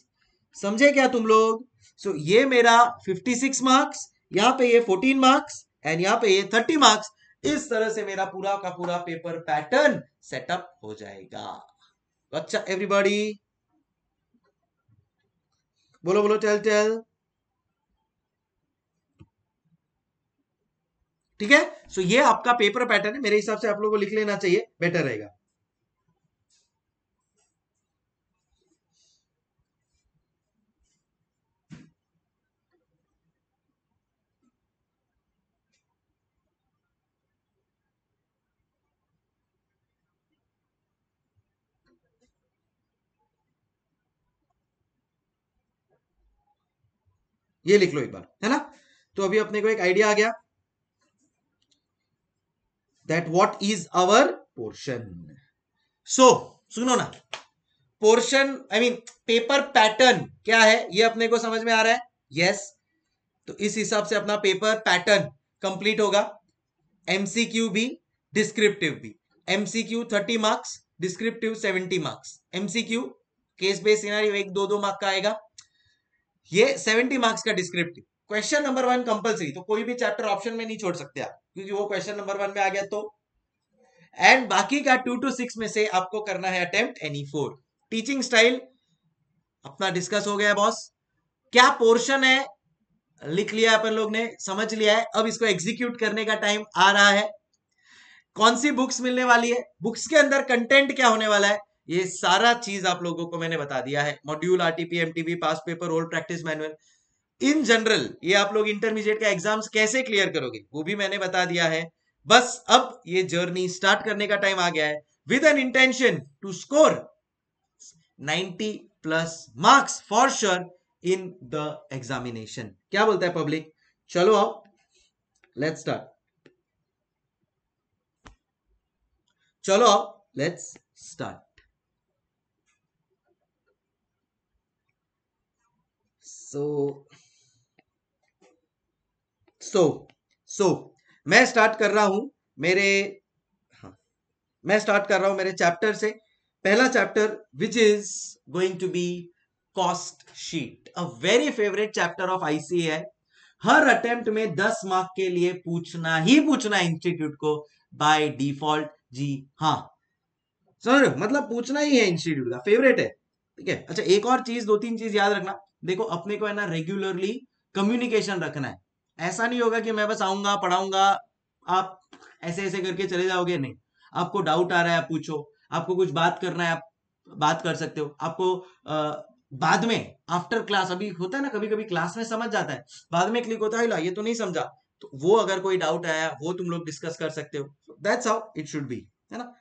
समझे क्या तुम लोग सो so, ये मेरा फिफ्टी सिक्स मार्क्स यहाँ पे ये 14 मार्क्स एंड यहाँ पे ये 30 मार्क्स इस तरह से मेरा पूरा का पूरा पेपर पैटर्न सेटअप हो जाएगा अच्छा एवरीबॉडी बोलो बोलो टेल टेल ठीक है सो ये आपका पेपर पैटर्न है मेरे हिसाब से आप लोगों को लिख लेना चाहिए बेटर रहेगा ये लिख लो एक बार है ना तो अभी अपने को एक आइडिया आ गया that what is our portion so सुनो ना portion I mean paper pattern क्या है ये अपने को समझ में आ रहा है यस yes. तो इस हिसाब से अपना पेपर पैटर्न कंप्लीट होगा एमसीक्यू भी डिस्क्रिप्टिव भी MCQ thirty marks descriptive seventy marks MCQ case base scenario एक दो दो मार्क का आएगा ये 70 मार्क्स का descriptive question number one compulsory तो कोई भी चैप्टर ऑप्शन में नहीं छोड़ सकते आप क्योंकि वो क्वेश्चन नंबर वन में आ गया तो एंड बाकी का टू टू सिक्स में से आपको करना है attempt any four teaching style अपना डिस्कस हो गया बॉस क्या पोर्शन है लिख लिया अपन लोग ने समझ लिया है अब इसको एग्जीक्यूट करने का टाइम आ रहा है कौन सी बुक्स मिलने वाली है बुक्स के अंदर कंटेंट क्या होने वाला है ये सारा चीज आप लोगों को मैंने बता दिया है module RTP MTP past paper old practice manual in general ये आप लोग इंटरमीडिएट का एग्जाम्स कैसे क्लियर करोगे वो भी मैंने बता दिया है बस अब ये जर्नी स्टार्ट करने का टाइम आ गया है with an intention to score 90 plus marks for sure in the examination क्या बोलता है पब्लिक चलो आओ लेट्स स्टार्ट चलो आओ लेट्स स्टार्ट सो सो सो मैं स्टार्ट कर रहा हूं मेरे हाँ मैं स्टार्ट कर रहा हूं मेरे चैप्टर से पहला chapter which is going to be cost sheet a very favourite chapter of है हर अटेम्प्ट में 10 मार्क के लिए पूछना ही पूछना इंस्टीट्यूट को बाय डिफॉल्ट जी हाँ समझ रहे मतलब पूछना ही है इंस्टीट्यूट का फेवरेट है ठीक है अच्छा एक और चीज दो तीन चीज याद रखना देखो अपने को है ना रेगुलरली कम्युनिकेशन रखना है ऐसा नहीं होगा कि मैं बस आऊंगा पढ़ाऊंगा आप ऐसे ऐसे करके चले जाओगे नहीं आपको डाउट आ रहा है आप पूछो आपको कुछ बात करना है आप बात कर सकते हो आपको आ, बाद में आफ्टर क्लास अभी होता है ना कभी कभी क्लास में समझ जाता है बाद में क्लिक होता है ये तो नहीं समझा तो वो अगर कोई डाउट आया वो तुम लोग डिस्कस कर सकते हो that's how it should be है ना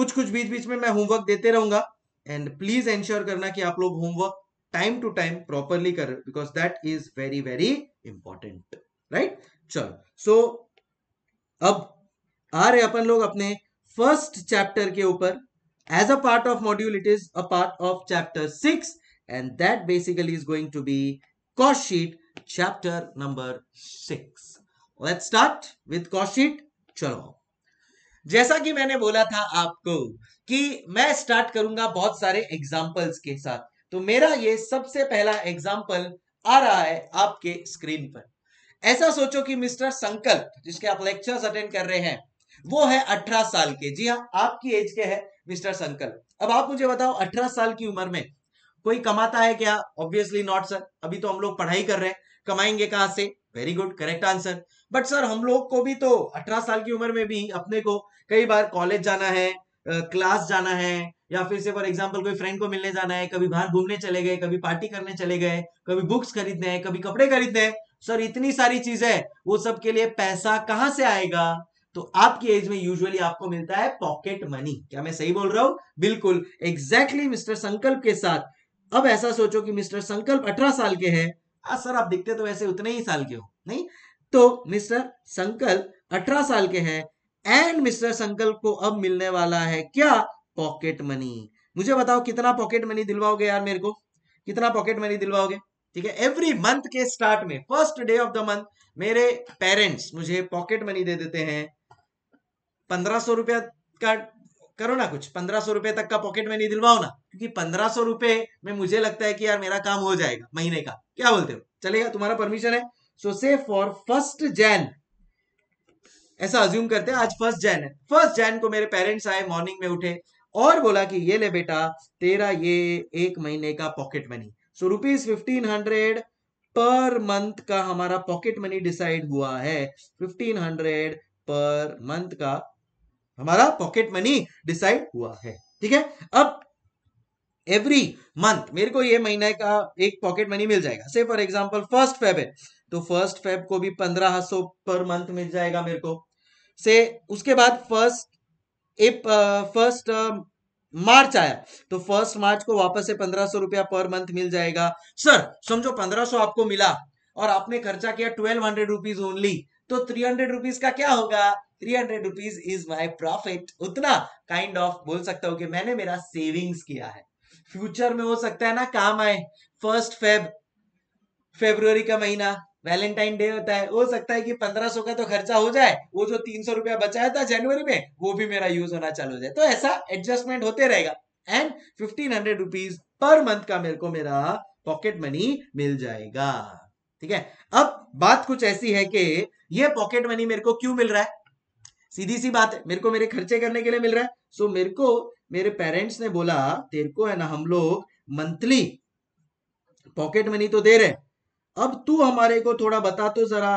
कुछ कुछ बीच बीच में मैं होमवर्क देते रहूंगा एंड प्लीज एंश्योर करना कि आप लोग homework time to time properly कर because that is very very important right चलो सो अब आ रहे अपन लोग अपने फर्स्ट चैप्टर के ऊपर as a part of module it is a part of chapter six and that basically is going to be cost sheet chapter number 6 let's start with cost sheet चलो जैसा कि मैंने बोला था आपको कि मैं स्टार्ट करूंगा बहुत सारे एग्जांपल्स के साथ तो मेरा ये सबसे पहला एग्जाम्पल आ रहा है आपके स्क्रीन पर ऐसा सोचो कि मिस्टर संकल्प जिसके आप लेक्चर्स अटेंड कर रहे हैं वो है अठारह साल के जी हाँ आपकी एज के है मिस्टर संकल्प अब आप मुझे बताओ अठारह साल की उम्र में कोई कमाता है क्या ऑब्वियसली नॉट सर अभी तो हम लोग पढ़ाई कर रहे हैं कमाएंगे कहां से very good correct answer but sir हम लोग को भी तो अठारह साल की उम्र में भी अपने को कई बार कॉलेज जाना है क्लास जाना है या फिर से फॉर एग्जाम्पल कोई फ्रेंड को मिलने जाना है कभी बाहर घूमने चले गए कभी पार्टी करने चले गए कभी बुक्स खरीदने हैं कभी कपड़े खरीदने हैं सर इतनी सारी चीजें वो सब के लिए पैसा कहां से आएगा तो आपकी एज में यूजुअली आपको मिलता है पॉकेट मनी क्या मैं सही बोल रहा हूं बिल्कुल एग्जैक्टली मिस्टर संकल्प के साथ अब ऐसा सोचो कि मिस्टर संकल्प अठारह साल के हैं सर आप दिखते तो वैसे उतने ही साल के हो नहीं तो मिस्टर संकल्प अठारह साल के हैं एंड मिस्टर संकल को अब मिलने वाला है क्या पॉकेट मनी मुझे बताओ कितना पॉकेट मनी दिलवाओगे यार मेरे को कितना पॉकेट मनी दिलवाओगे ठीक है एवरी मंथ के स्टार्ट में first day of the month मेरे पेरेंट्स मुझे पॉकेट मनी दे देते हैं पंद्रह सौ रुपया का करो ना कुछ पंद्रह सौ रुपए तक का पॉकेट मनी दिलवाओ ना क्योंकि पंद्रह सौ रुपए में मुझे लगता है कि यार मेरा काम हो जाएगा महीने का क्या बोलते हो चलेगा तुम्हारा परमिशन है सो से फॉर फर्स्ट जैन ऐसा अज्यूम करते हैं आज फर्स्ट जैन है फर्स्ट जैन को मेरे पेरेंट्स आए मॉर्निंग में उठे और बोला कि ये ले बेटा तेरा ये एक महीने का pocket money so rupees fifteen hundred per month का हमारा पॉकेट मनी डिसाइड हुआ है फिफ्टीन हंड्रेड पर मंथ का हमारा पॉकेट मनी डिसाइड हुआ है ठीक है अब एवरी मंथ मेरे को ये महीने का एक पॉकेट मनी मिल जाएगा से फॉर एग्जाम्पल फर्स्ट फेबर तो फर्स्ट फेब को भी पंद्रह सौ पर मंथ मिल जाएगा मेरे को से उसके बाद फर्स्ट एप फर्स्ट मार्च आया तो फर्स्ट मार्च को वापस से पंद्रह सौ रुपया पर मंथ मिल जाएगा सर समझो पंद्रह सौ आपको मिला और आपने खर्चा किया ट्वेल्व हंड्रेड रुपीज ओनली तो थ्री हंड्रेड रुपीज का क्या होगा three hundred rupees is my profit उतना काइंड ऑफ बोल सकता हूं कि मैंने मेरा सेविंग्स किया है फ्यूचर में हो सकता है ना काम आए फर्स्ट फेब फेब्रुवरी का महीना वैलेंटाइन डे होता है हो सकता है कि पंद्रह सौ का तो खर्चा हो जाए वो जो तीन सौ रुपया बचाया था जनवरी में वो भी मेरा यूज होना चालू हो जाए तो ऐसा एडजस्टमेंट होते रहेगा and fifteen hundred rupees per month का मेरे को मेरा पॉकेट मनी मिल जाएगा ठीक है अब बात कुछ ऐसी है कि ये पॉकेट मनी मेरे को क्यों मिल रहा है सीधी सी बात है मेरे को मेरे खर्चे करने के लिए मिल रहा है सो so, मेरे को मेरे पेरेंट्स ने बोला तेरे को है ना हम लोग मंथली पॉकेट मनी तो दे रहे अब तू हमारे को थोड़ा बता तो जरा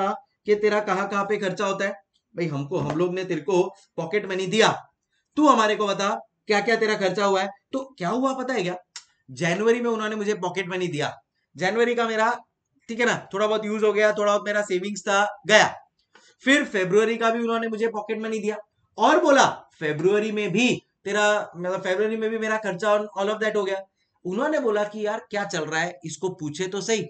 कि तेरा कहाँ कहाँ पे खर्चा होता है भाई हमको हम लोग ने तेरे को पॉकेट मनी दिया तू हमारे को बता क्या क्या तेरा खर्चा हुआ है तो क्या हुआ पता है क्या जनवरी में उन्होंने मुझे पॉकेट मनी दिया जनवरी का मेरा ठीक है ना थोड़ा बहुत यूज हो गया थोड़ा बहुत मेरा सेविंग्स था गया फिर फेब्रुवरी का भी उन्होंने मुझे पॉकेट मनी दिया और बोला फेब्रुवरी में भी तेरा मतलब फेब्रुवरी में भी मेरा खर्चा ऑल ऑफ दैट हो गया उन्होंने बोला कि यार क्या चल रहा है इसको पूछे तो सही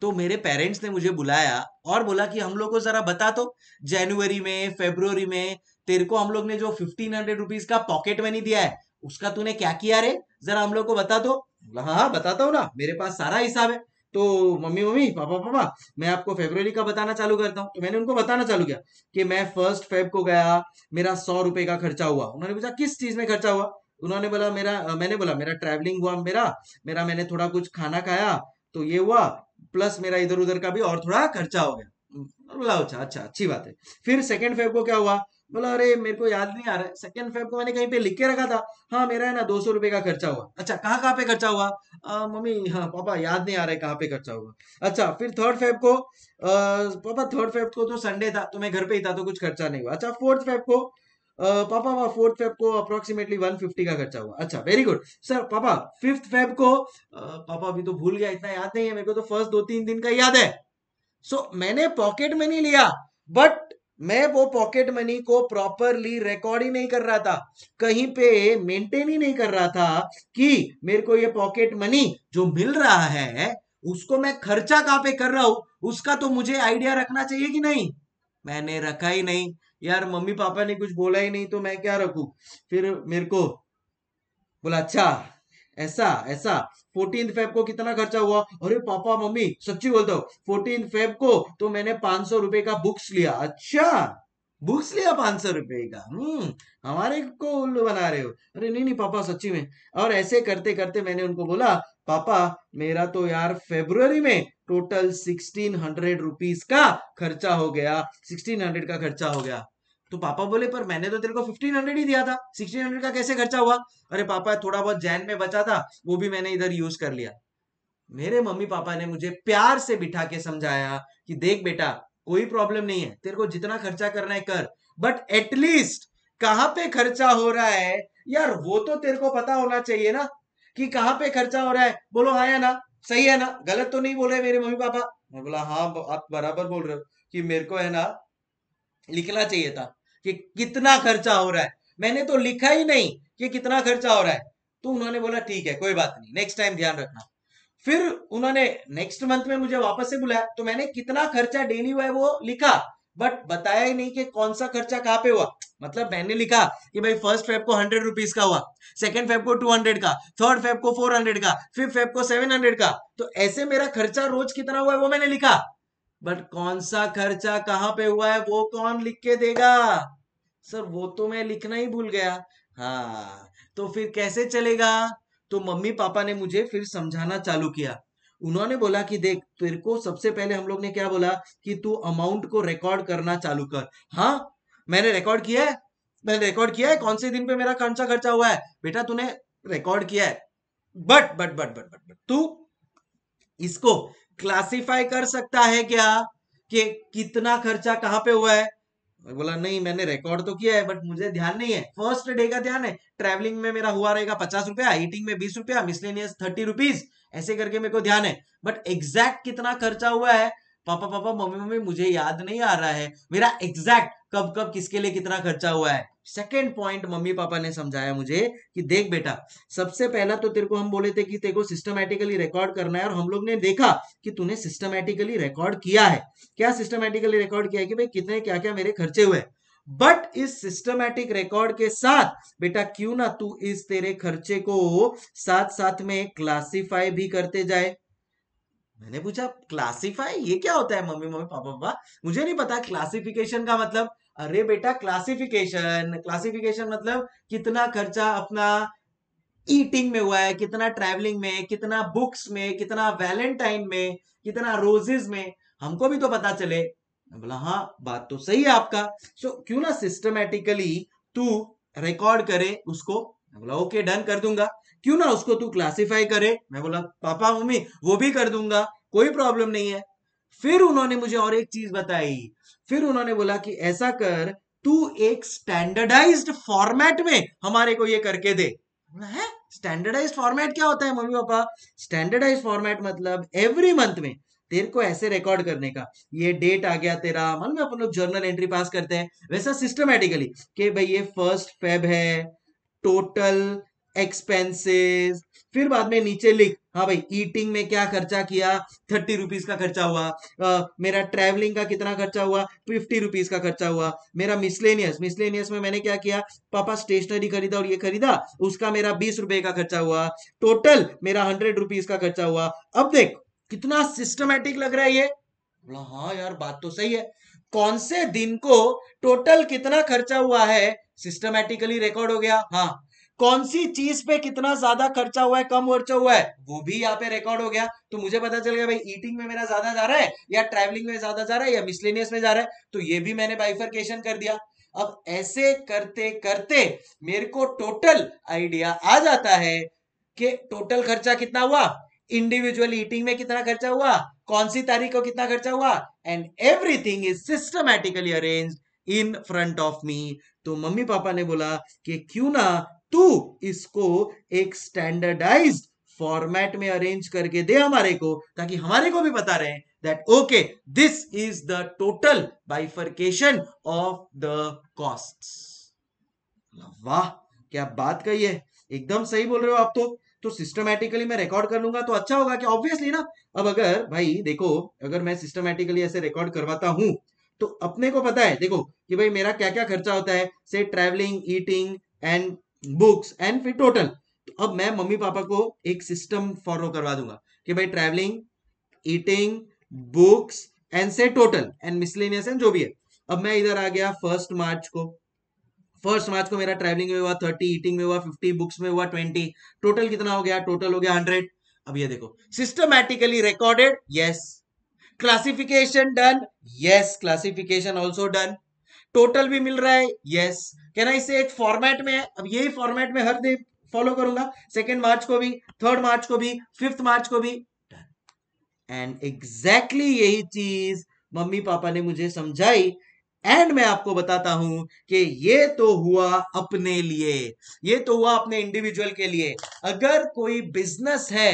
तो मेरे पेरेंट्स ने मुझे बुलाया और बोला कि हम लोग को जरा बता दो तो, जनवरी में फेब्रुवरी में तेरे को हम लोग ने जो फिफ्टीन हंड्रेड रुपीज का पॉकेट मनी दिया है उसका तूने क्या किया रे जरा हम लोग को बता दो तो। हाँ हाँ बताता हूँ ना मेरे पास सारा हिसाब है तो मम्मी मम्मी पापा पापा मैं आपको फेब्रुवरी का बताना चालू करता हूँ तो मैंने उनको बताना चालू किया कि मैं फर्स्ट फेब को गया मेरा सौ रुपए का खर्चा हुआ उन्होंने पूछा किस चीज में खर्चा हुआ उन्होंने बोला मेरा मैंने बोला मेरा ट्रैवलिंग हुआ मेरा मेरा मैंने थोड़ा कुछ खाना खाया तो ये हुआ प्लस मेरा इधर उधर का भी और थोड़ा खर्चा हो गया बोला अच्छा अच्छा अच्छी बात है फिर सेकेंड फेब को क्या हुआ बोला अरे मेरे को याद नहीं आ रहा है सेकेंड फेब को मैंने कहीं पे लिख के रखा था हाँ मेरा है ना दो सौ रुपए का खर्चा हुआ अच्छा कहाँ कहाँ पे खर्चा हुआ आ, मम्मी हाँ पापा याद नहीं आ रहा है कहाँ पे खर्चा हुआ अच्छा फिर थर्ड फेब को आ, पापा थर्ड फेब को तो संडे था तो मैं घर पे ही था तो कुछ खर्चा नहीं हुआ अच्छा फोर्थ फेब को पापा वहां फोर्थ फेब को अप्रोक्सीमेटली वन फिफ्टी का खर्चा हुआ अच्छा वेरी गुड सर पापा फिफ्थ फेब को पापा अभी तो भूल गया इतना याद नहीं है मेरे को तो फर्स्ट दो तीन दिन का याद है सो so, मैंने पॉकेट मनी लिया बट मैं वो पॉकेट मनी को प्रॉपरली रिकॉर्ड ही नहीं कर रहा था कहीं पे मेंटेन ही नहीं कर रहा था कि मेरे को ये पॉकेट मनी जो मिल रहा है उसको मैं खर्चा कहां पे कर रहा हूं उसका तो मुझे आइडिया रखना चाहिए कि नहीं मैंने रखा ही नहीं यार मम्मी पापा ने कुछ बोला ही नहीं तो मैं क्या रखू फिर मेरे को बोला अच्छा ऐसा ऐसा फोर्टीन फेब को कितना खर्चा हुआ अरे पापा मम्मी सच्ची बोलता हूँ फोर्टीन फेब को तो मैंने पांच सौ रुपए का बुक्स लिया अच्छा बुक्स लिया पांच सौ रुपए का हम्म हमारे को उल्लू बना रहे हो अरे नहीं नहीं पापा सच्ची में और ऐसे करते करते मैंने उनको बोला पापा मेरा तो यार फेब्रुवरी में टोटल सिक्सटीन हंड्रेड रुपीज का खर्चा हो गया सिक्सटीन हंड्रेड का खर्चा हो गया तो पापा बोले पर मैंने तो तेरे को फिफ्टीन हंड्रेड ही दिया था सिक्सटीन हंड्रेड का कैसे खर्चा हुआ अरे पापा थोड़ा बहुत जैन में बचा था वो भी मैंने इधर यूज कर लिया मेरे मम्मी पापा ने मुझे प्यार से बिठा के समझाया कि देख बेटा कोई प्रॉब्लम नहीं है तेरे को जितना खर्चा करना है कर बट एटलीस्ट कहां पे खर्चा हो रहा है यार वो तो तेरे को पता होना चाहिए ना कि कहां पे खर्चा हो रहा है बोलो हाँ या ना सही है ना गलत तो नहीं बोले मेरे मम्मी पापा मैं बोला हाँ आप बराबर बोल रहे हो कि मेरे को है ना लिखना चाहिए था कि कितना खर्चा हो रहा है मैंने तो लिखा ही नहीं कि कितना खर्चा हो रहा है तो उन्होंने बोला ठीक है कोई बात नहीं नेक्स्ट टाइम ध्यान रखना फिर उन्होंने नेक्स्ट मंथ में मुझे वापस से बुलाया तो मैंने कितना खर्चा डेली हुआ है वो लिखा बट बताया ही नहीं कि कौन सा खर्चा कहाँ पे हुआ मतलब मैंने लिखा कि भाई फर्स्ट फेब को हंड्रेड रुपीज का हुआ सेकंड फेब को टू हंड्रेड का थर्ड फेब को फोर हंड्रेड का फिफ्थ फेब को सेवन हंड्रेड का तो ऐसे मेरा खर्चा रोज कितना हुआ है वो मैंने लिखा बट कौन सा खर्चा कहाँ पे हुआ है वो कौन लिख के देगा सर वो तो मैं लिखना ही भूल गया हाँ तो फिर कैसे चलेगा तो मम्मी पापा ने मुझे फिर समझाना चालू किया उन्होंने बोला कि देख तेरे को सबसे पहले हम लोग ने क्या बोला कि तू अमाउंट को रिकॉर्ड करना चालू कर हाँ मैंने रिकॉर्ड किया है मैंने रिकॉर्ड किया है कौन से दिन पे मेरा कौन सा खर्चा हुआ है बेटा तूने रिकॉर्ड किया है but but but but but but तू इसको क्लासिफाई कर सकता है क्या कि कितना खर्चा कहाँ पे हुआ है बोला नहीं मैंने रिकॉर्ड तो किया है बट मुझे ध्यान नहीं है फर्स्ट डे का ध्यान है ट्रैवलिंग में मेरा हुआ रहेगा पचास रुपया ईटिंग में बीस रुपया मिसलेनियस थर्टी रुपीज ऐसे करके मेरे को ध्यान है बट एग्जैक्ट कितना खर्चा हुआ है पापा पापा मम्मी मम्मी मुझे याद नहीं आ रहा है मेरा एग्जैक्ट कब कब किसके लिए कितना खर्चा हुआ है सेकेंड पॉइंट मम्मी पापा ने समझाया मुझे कि देख बेटा सबसे पहला तो तेरे को हम बोले थे कि तेरे को सिस्टमैटिकली रिकॉर्ड करना है और हम लोग ने देखा कि तूने सिस्टमैटिकली रिकॉर्ड किया है क्या सिस्टमैटिकली रिकॉर्ड किया है कि भाई कितने क्या क्या मेरे खर्चे हुए बट इस सिस्टमैटिक रिकॉर्ड के साथ बेटा क्यों ना तू इस तेरे खर्चे को साथ साथ में क्लासिफाई भी करते जाए मैंने पूछा क्लासिफाई ये क्या होता है मम्मी मम्मी पापा पापा मुझे नहीं पता क्लासिफिकेशन का मतलब अरे बेटा क्लासिफिकेशन क्लासिफिकेशन मतलब कितना खर्चा अपना ईटिंग में हुआ है कितना ट्रैवलिंग में कितना बुक्स में कितना वैलेंटाइन में कितना रोजेज में हमको भी तो पता चले बोला हाँ बात तो सही है आपका सो so, क्यों ना सिस्टमेटिकली तू रिकॉर्ड करे उसको मैं बोला ओके डन कर दूंगा क्यों ना उसको तू क्लासिफाई करे मैं बोला पापा मम्मी वो भी कर दूंगा कोई प्रॉब्लम नहीं है फिर उन्होंने मुझे और एक चीज बताई फिर उन्होंने बोला कि ऐसा कर तू एक स्टैंडर्डाइज्ड फॉर्मेट में हमारे को ये करके दे है स्टैंडर्डाइज्ड फॉर्मेट क्या होता है मम्मी पापा स्टैंडर्डाइज्ड फॉर्मेट मतलब एवरी मंथ में तेरे को ऐसे रिकॉर्ड करने का ये डेट आ गया तेरा मान है अपन लोग जर्नल एंट्री पास करते हैं वैसा सिस्टमेटिकली कि भाई ये फर्स्ट फेब है टोटल एक्सपेंसेस फिर बाद में नीचे लिख हाँ भाई ईटिंग में क्या खर्चा किया थर्टी रुपीज का खर्चा हुआ आ, मेरा ट्रेवलिंग का कितना खर्चा हुआ फिफ्टी रुपीज का खर्चा हुआ मेरा मिसलेनियस मिसलेनियस में मैंने क्या किया पापा स्टेशनरी खरीदा और ये खरीदा उसका मेरा बीस रुपए का खर्चा हुआ टोटल मेरा हंड्रेड रुपीज का खर्चा हुआ अब देख कितना सिस्टमेटिक लग रहा है ये हाँ यार बात तो सही है कौन से दिन को टोटल कितना खर्चा हुआ है सिस्टमेटिकली रिकॉर्ड हो गया हाँ कौन सी चीज पे कितना ज्यादा खर्चा हुआ है कम खर्चा हुआ है वो भी यहाँ पे रिकॉर्ड हो गया तो मुझे पता चल गया भाई ईटिंग में मेरा ज्यादा जा रहा है या ट्रैवलिंग में ज्यादा जा रहा है या मिसलेनियस में जा रहा है तो ये भी मैंने बाइफरकेशन कर दिया अब ऐसे करते करते मेरे को टोटल आइडिया आ जाता है कि टोटल खर्चा कितना हुआ इंडिविजुअल ईटिंग में कितना खर्चा हुआ कौन सी तारीख को कितना खर्चा हुआ and everything is systematically arranged in front of me तो मम्मी पापा ने बोला कि क्यों ना तू इसको एक स्टैंडर्डाइज फॉर्मेट में अरेंज करके दे हमारे को ताकि हमारे को भी बता रहे हैं that okay this is the total bifurcation of the costs वाह क्या बात कही है एकदम सही बोल रहे हो आप तो तो सिस्टमैटिकली मैं रिकॉर्ड कर लूंगा तो अच्छा होगा कि ऑब्वियसली ना अब अगर भाई देखो अगर मैं सिस्टमैटिकली ऐसे रिकॉर्ड करवाता हूं तो अपने को पता है देखो कि भाई मेरा क्या क्या खर्चा होता है से travelling eating and books and फिर टोटल तो अब मैं मम्मी पापा को एक सिस्टम फॉलो करवा दूंगा कि भाई ट्रेवलिंग ईटिंग बुक्स एंड से टोटल एंड मिसलेनियस एंड जो भी है अब मैं इधर आ गया फर्स्ट मार्च को फर्स्ट मार्च को मेरा ट्रैवलिंग में हुआ थर्टी ईटिंग में हुआ फिफ्टी बुक्स में हुआ ट्वेंटी टोटल कितना हो गया टोटल हो गया हंड्रेड अब ये देखो systematically recorded yes classification done yes classification also done total भी मिल रहा है यस क्या इसे एक फॉर्मेट में है अब यही फॉर्मेट में हर दिन फॉलो करूंगा सेकेंड मार्च को भी थर्ड मार्च को भी फिफ्थ मार्च को भी एंड एग्जैक्टली exactly यही चीज मम्मी पापा ने मुझे समझाई एंड मैं आपको बताता हूं कि ये तो हुआ अपने लिए ये तो हुआ अपने इंडिविजुअल के लिए अगर कोई बिजनेस है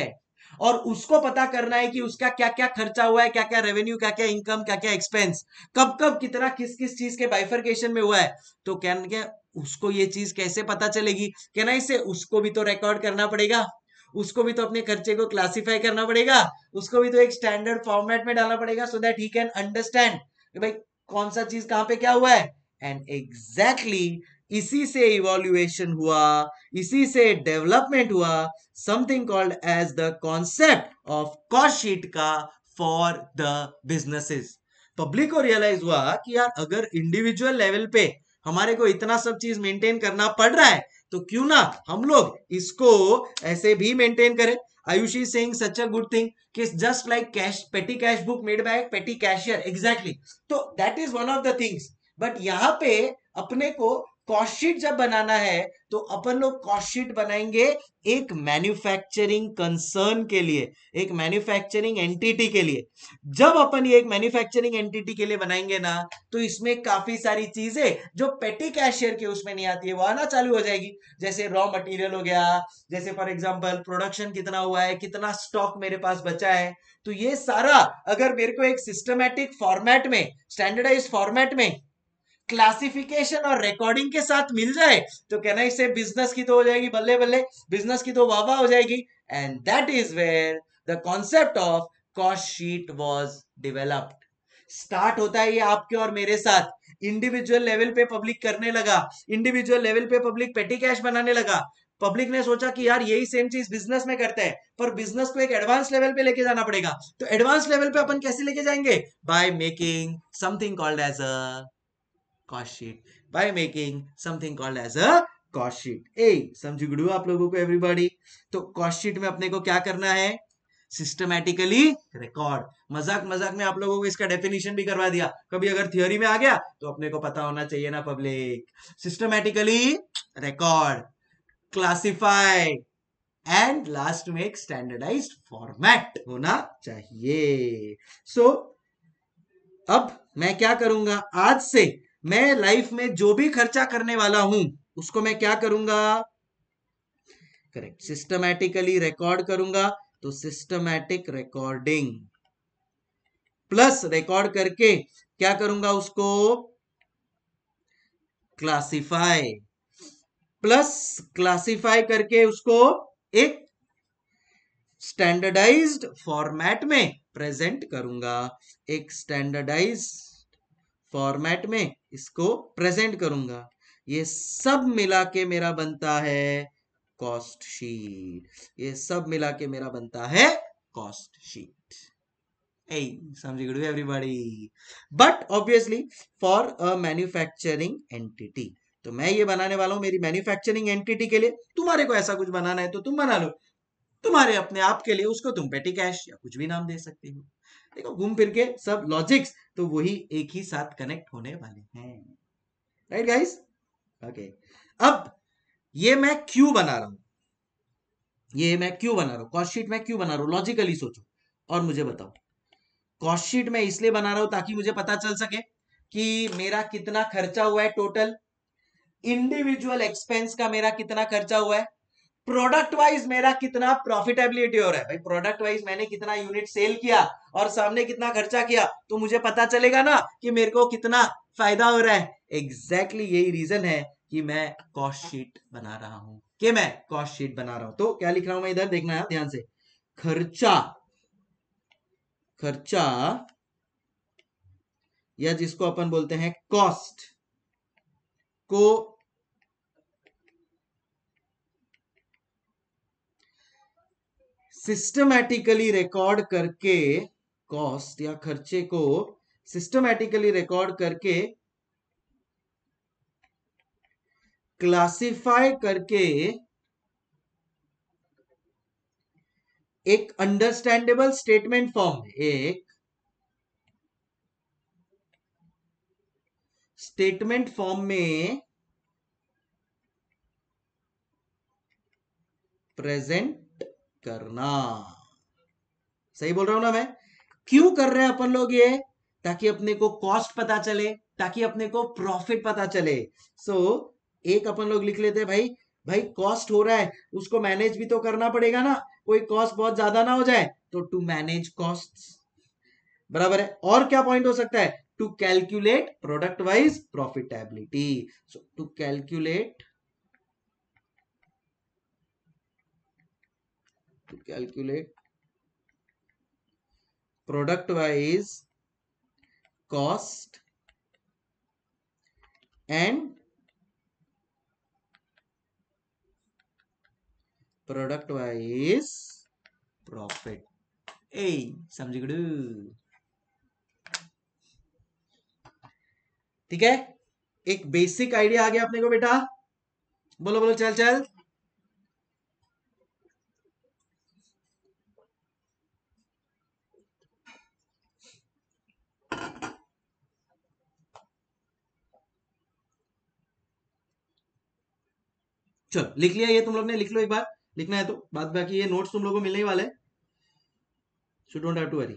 और उसको पता करना है कि उसका क्या क्या खर्चा हुआ है क्या क्या रेवेन्यू क्या क्या इनकम क्या क्या एक्सपेंस कब कब कितना किस किस चीज के बाइफर्केशन में हुआ है तो कैन क्या उसको ये चीज कैसे पता चलेगी कहना इसे उसको भी तो रिकॉर्ड करना पड़ेगा उसको भी तो अपने खर्चे को क्लासिफाई करना पड़ेगा उसको भी तो एक स्टैंडर्ड फॉर्मेट में डालना पड़ेगा so that he can understand भाई कौन सा चीज कहाँ पे क्या हुआ है एंड एग्जैक्टली exactly इसी से इवोल्यूएशन हुआ इसी से डेवलपमेंट हुआ something called as the concept of cost sheet का फॉर द बिजनेसेस पब्लिक को रियलाइज हुआ कि यार अगर इंडिविजुअल लेवल पे हमारे को इतना सब चीज मेंटेन करना पड़ रहा है तो क्यों ना हम लोग इसको ऐसे भी मेंटेन करें Ayushi Singh such a good thing कि just like cash petty cash book made by petty cashier exactly तो that is one of the things but यहाँ पे अपने को कॉस्टशीट जब बनाना है तो अपन लोग कॉस्टशीट बनाएंगे एक मैन्युफैक्चरिंग कंसर्न के लिए एक मैन्युफैक्चरिंग एंटिटी के लिए जब अपन ये एक मैन्युफैक्चरिंग एंटिटी के लिए बनाएंगे ना तो इसमें काफी सारी चीजें जो पेटी कैशियर के उसमें नहीं आती है वो आना चालू हो जाएगी जैसे रॉ मटेरियल हो गया जैसे फॉर एग्जाम्पल प्रोडक्शन कितना हुआ है कितना स्टॉक मेरे पास बचा है तो ये सारा अगर मेरे को एक सिस्टमेटिक फॉर्मेट में स्टैंडर्डाइज फॉर्मेट में क्लासिफिकेशन और रिकॉर्डिंग के साथ मिल जाए तो कहना इससे बिजनेस की तो हो जाएगी बल्ले बल्ले बिजनेस की तो वाह हो जाएगी and that is where the concept of cost sheet was developed start होता है ये आपके और मेरे साथ इंडिविजुअल लेवल पे पब्लिक करने लगा इंडिविजुअल लेवल पे पब्लिक पेटी कैश बनाने लगा पब्लिक ने सोचा कि यार यही सेम चीज बिजनेस में करते हैं पर बिजनेस को एक एडवांस लेवल पे लेके जाना पड़ेगा तो एडवांस लेवल पे अपन कैसे लेके जाएंगे by making something called as a cost sheet by making something called as a cost sheet ए samjh gudu aap logo ko everybody to cost sheet mein apne ko kya karna hai systematically record मजाक मजाक में आप लोगों को इसका definition भी करवा दिया कभी अगर थियोरी में आ गया तो अपने को पता होना चाहिए ना public systematically record classify and last में एक स्टैंडर्डाइज फॉर्मेट होना चाहिए सो so, अब मैं क्या करूंगा आज से मैं लाइफ में जो भी खर्चा करने वाला हूं उसको मैं क्या करूंगा करेक्ट सिस्टमैटिकली रिकॉर्ड करूंगा तो सिस्टमैटिक रिकॉर्डिंग प्लस रिकॉर्ड करके क्या करूंगा उसको क्लासिफाई प्लस क्लासिफाई करके उसको एक स्टैंडर्डाइज्ड फॉर्मेट में प्रेजेंट करूंगा एक स्टैंडर्डाइज्ड फॉर्मेट में इसको प्रेजेंट करूंगा ये सब मिला के मेरा बनता है कॉस्ट शीट ये सब मिला के मेरा बनता है cost sheet Hey, something good to everybody. But तो मैं ये बनाने वाला हूं मेरी मैन्युफैक्चरिंग एंटिटी के लिए तुम्हारे को ऐसा कुछ बनाना है तो तुम बना लो तुम्हारे अपने आप के लिए उसको तुम पेटी कैश या कुछ भी नाम दे सकते हो देखो तो घूम फिर के सब लॉजिक्स तो वही एक ही साथ कनेक्ट होने वाले हैं राइट गाइस ओके अब ये मैं क्यू बना रहा हूं ये मैं क्यों बना रहा हूं कॉस्टशीट में क्यों बना रहा हूं लॉजिकली सोचो और मुझे बताओ कॉस्टशीट में इसलिए बना रहा हूं ताकि मुझे पता चल सके कि मेरा कितना खर्चा हुआ है टोटल इंडिविजुअल एक्सपेंस का मेरा कितना खर्चा हुआ है प्रोडक्ट वाइज मेरा कितना प्रॉफिटेबिलिटी हो रहा है भाई प्रोडक्ट वाइज मैंने कितना यूनिट सेल किया और सामने कितना खर्चा किया तो मुझे पता चलेगा ना कि मेरे को कितना फायदा हो रहा है एग्जैक्टली exactly यही रीजन है कि मैं कॉस्ट शीट बना रहा हूं कि मैं कॉस्ट शीट बना रहा हूं तो क्या लिख रहा हूं मैं इधर देखना है ध्यान से खर्चा खर्चा या जिसको अपन बोलते हैं कॉस्ट को सिस्टमैटिकली रिकॉर्ड करके कॉस्ट या खर्चे को सिस्टमैटिकली रिकॉर्ड करके क्लासिफाई करके एक अंडरस्टैंडेबल स्टेटमेंट फॉर्म एक स्टेटमेंट फॉर्म में प्रेजेंट करना सही बोल रहा हूं ना मैं क्यों कर रहे हैं अपन लोग ये ताकि अपने को कॉस्ट पता चले ताकि अपने को प्रॉफिट पता चले सो so, एक अपन लोग लिख लेते हैं भाई भाई कॉस्ट हो रहा है उसको मैनेज भी तो करना पड़ेगा ना कोई कॉस्ट बहुत ज्यादा ना हो जाए तो टू मैनेज कॉस्ट बराबर है और क्या पॉइंट हो सकता है to calculate product wise profitability so to calculate to calculate product y is cost and product y is profit hey samjhigdu ठीक है एक बेसिक आइडिया आ गया अपने को बेटा बोलो बोलो चल चल चलो लिख लिया ये तुम लोग ने लिख लो एक बार लिखना है तो बात बाकी ये नोट्स तुम लोगों को मिलने ही वाले so don't have to worry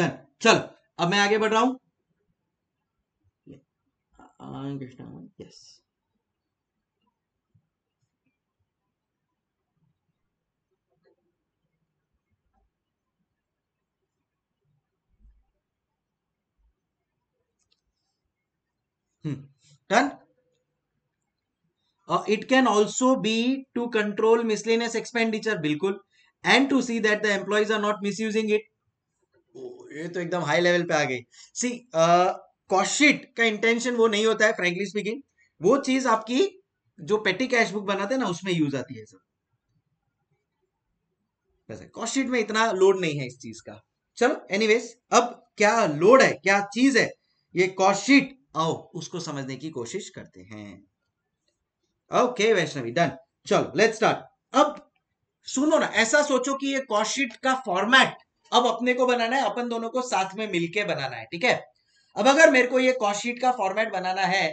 done चल अब मैं आगे बढ़ रहा हूं yes done it can also be to control miscellaneous expenditure बिल्कुल and to see that the employees are not misusing it ये तो एकदम हाई लेवल पे आ गई सी कॉस्टशीट uh, का इंटेंशन वो नहीं होता है फ्रेंकली स्पीकिंग वो चीज आपकी जो पेटी कैश बुक बनाते हैं ना उसमें यूज आती है सर वैसे कॉशिट में इतना लोड नहीं है इस चीज का चलो एनीवेज अब क्या लोड है क्या चीज है ये कॉशिट आओ उसको समझने की कोशिश करते हैं ओके वैष्णवी डन चलो लेट स्टार्ट अब सुनो ना ऐसा सोचो कि ये कॉशिट का फॉर्मेट अब अपने को बनाना है अपन दोनों को साथ में मिलके बनाना है ठीक है अब अगर मेरे को ये कॉस्टशीट का फॉर्मेट बनाना है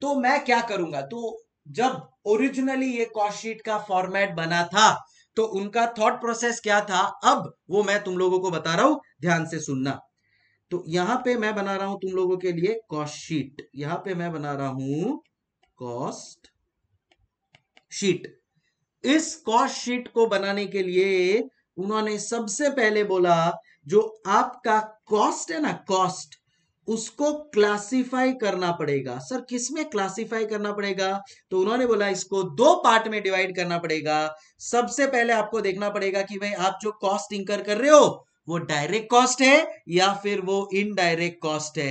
तो मैं क्या करूंगा तो जब ओरिजिनली ये कॉस्टशीट का फॉर्मेट बना था तो उनका थॉट प्रोसेस क्या था अब वो मैं तुम लोगों को बता रहा हूं ध्यान से सुनना तो यहां पे मैं बना रहा हूं तुम लोगों के लिए कॉस्ट शीट यहां पे मैं बना रहा हूं कॉस्ट शीट इस कॉस्ट शीट को बनाने के लिए उन्होंने सबसे पहले बोला जो आपका कॉस्ट है ना कॉस्ट उसको क्लासिफाई करना पड़ेगा सर किसमें क्लासिफाई करना पड़ेगा तो उन्होंने बोला इसको दो पार्ट में डिवाइड करना पड़ेगा सबसे पहले आपको देखना पड़ेगा कि भाई आप जो कॉस्ट इंकर कर रहे हो वो डायरेक्ट कॉस्ट है या फिर वो इनडायरेक्ट कॉस्ट है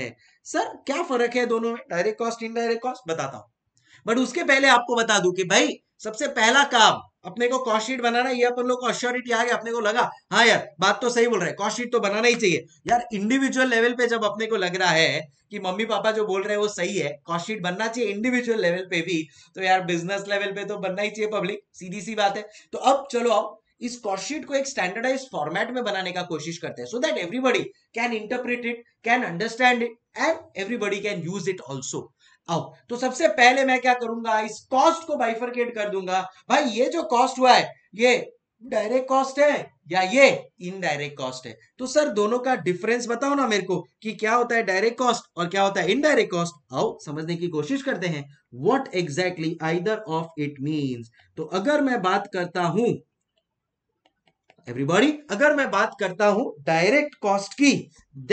सर क्या फर्क है दोनों में डायरेक्ट कॉस्ट इनडायरेक्ट कॉस्ट बताता हूं बट उसके पहले आपको बता दू कि भाई सबसे पहला काम अपने को कॉस्टशीट बनाना ये अपन लोग को अश्योरिटी आ गया अपने को लगा हाँ यार बात तो सही बोल रहे हैं कॉस्टशीट तो बनाना ही चाहिए यार इंडिविजुअल लेवल पे जब अपने को लग रहा है कि मम्मी पापा जो बोल रहे हैं वो सही है कॉस्टशीट बनना चाहिए इंडिविजुअल लेवल पे भी तो यार बिजनेस लेवल पे तो बनना ही चाहिए पब्लिक सीधी सी बात है तो अब चलो आओ इस कॉस्टशीट को एक स्टैंडर्डाइज फॉर्मेट में बनाने का कोशिश करते हैं so that everybody can interpret it can understand it and everybody can use it also आओ तो सबसे पहले मैं क्या करूंगा इस कॉस्ट को बाइफरकेट कर दूंगा भाई ये जो कॉस्ट हुआ है ये डायरेक्ट कॉस्ट है या ये इनडायरेक्ट कॉस्ट है तो सर दोनों का डिफरेंस बताओ ना मेरे को कि क्या होता है डायरेक्ट कॉस्ट और क्या होता है इनडायरेक्ट कॉस्ट आओ समझने की कोशिश करते हैं what exactly either of it means तो अगर मैं बात करता हूं एवरीबॉडी अगर मैं बात करता हूं डायरेक्ट कॉस्ट की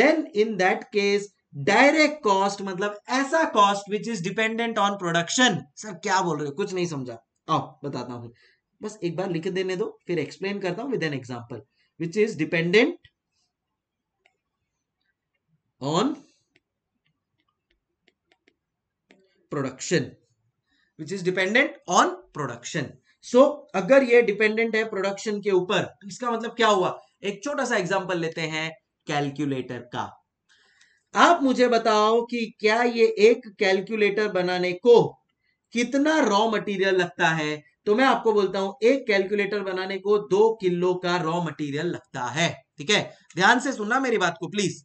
then in that case direct cost मतलब ऐसा cost which is dependent on production sir क्या बोल रहे हो कुछ नहीं समझा आओ बताता हूं बस एक बार लिख देने दो फिर एक्सप्लेन करता हूं with an example which is dependent on production which is dependent on production so अगर ये डिपेंडेंट है प्रोडक्शन के ऊपर तो इसका मतलब क्या हुआ एक छोटा सा एग्जाम्पल लेते हैं कैलकुलेटर का आप मुझे बताओ कि क्या ये एक कैलकुलेटर बनाने को कितना रॉ मटेरियल लगता है तो मैं आपको बोलता हूं एक कैलकुलेटर बनाने को दो किलो का रॉ मटेरियल लगता है ठीक है ध्यान से सुनना मेरी बात को प्लीज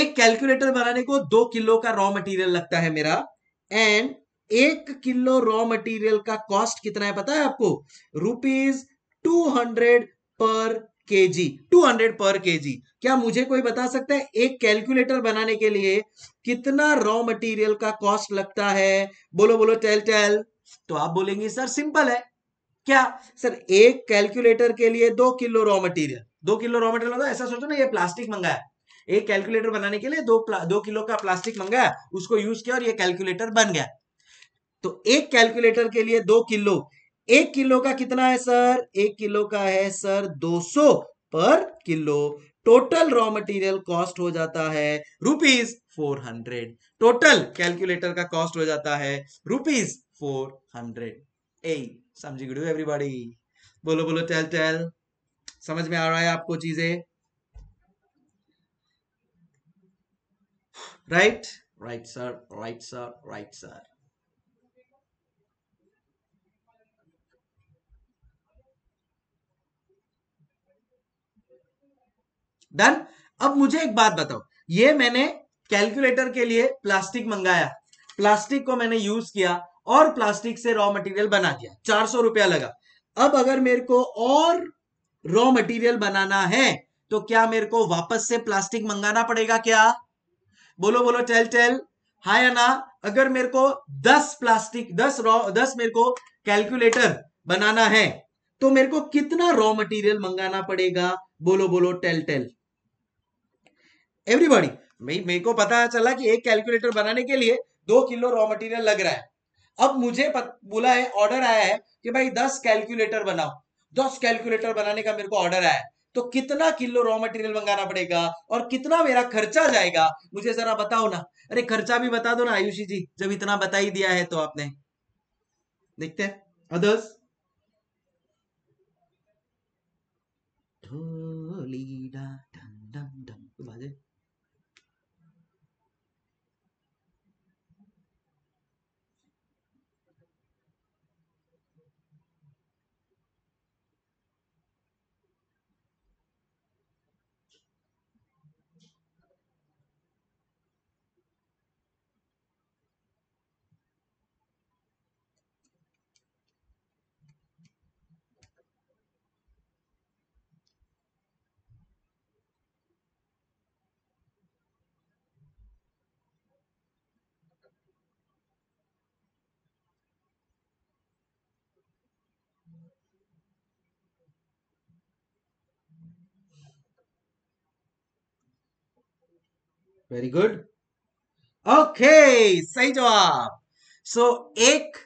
एक कैलकुलेटर बनाने को दो किलो का रॉ मटेरियल लगता है मेरा एंड एक किलो रॉ मटेरियल का कॉस्ट कितना है पता है आपको रुपीज टू हंड्रेड पर के जी टू हंड्रेड पर के जी क्या मुझे कोई बता सकता है एक कैलकुलेटर बनाने के लिए कितना रॉ मटेरियल का कॉस्ट लगता है बोलो बोलो टेल टेल तो आप बोलेंगे सर सिंपल है क्या सर एक कैलकुलेटर के लिए दो किलो रॉ मटेरियल दो किलो रॉ मटेरियल मतलब ऐसा सोचो ना ये प्लास्टिक मंगाया एक कैलकुलेटर बनाने के लिए दो दो किलो का प्लास्टिक मंगाया उसको यूज किया और ये कैलकुलेटर बन गया तो एक कैलकुलेटर के लिए दो किलो एक किलो का कितना है सर एक किलो का है सर 200 पर kilo total raw material cost हो जाता है rupees four hundred total calculator का कॉस्ट हो जाता है रुपीज फोर हंड्रेड ए समझी गुड एवरीबॉडी बोलो बोलो टेल टेल समझ में आ रहा है आपको चीजें right right sir right sir right sir done अब मुझे एक बात बताओ ये मैंने कैलकुलेटर के लिए प्लास्टिक मंगाया प्लास्टिक को मैंने यूज किया और प्लास्टिक से रॉ मटेरियल बना दिया चार सौ रुपया लगा अब अगर मेरे को और रॉ मटेरियल बनाना है तो क्या मेरे को वापस से प्लास्टिक मंगाना पड़ेगा क्या बोलो बोलो टेल टेल हाँ या ना अगर मेरे को दस प्लास्टिक दस रॉ दस मेरे को कैलकुलेटर बनाना है तो मेरे को कितना रॉ मटेरियल मंगाना पड़ेगा बोलो बोलो टेल टेल एवरीबॉडी भाई मेरे को पता चला कि एक कैलकुलेटर बनाने के लिए दो किलो रॉ मटेरियल लग रहा है अब मुझे बोला है ऑर्डर आया है कि भाई दस कैलकुलेटर बनाओ दस कैलकुलेटर बनाने का मेरे को ऑर्डर आया है तो कितना किलो रॉ मटेरियल मंगाना पड़ेगा और कितना मेरा खर्चा जाएगा मुझे जरा बताओ ना अरे खर्चा भी बता दो ना आयुषी जी जब इतना बता ही दिया है तो आपने देखते हैं अदर्स ढोली वेरी गुड ओके सही जवाब सो so, एक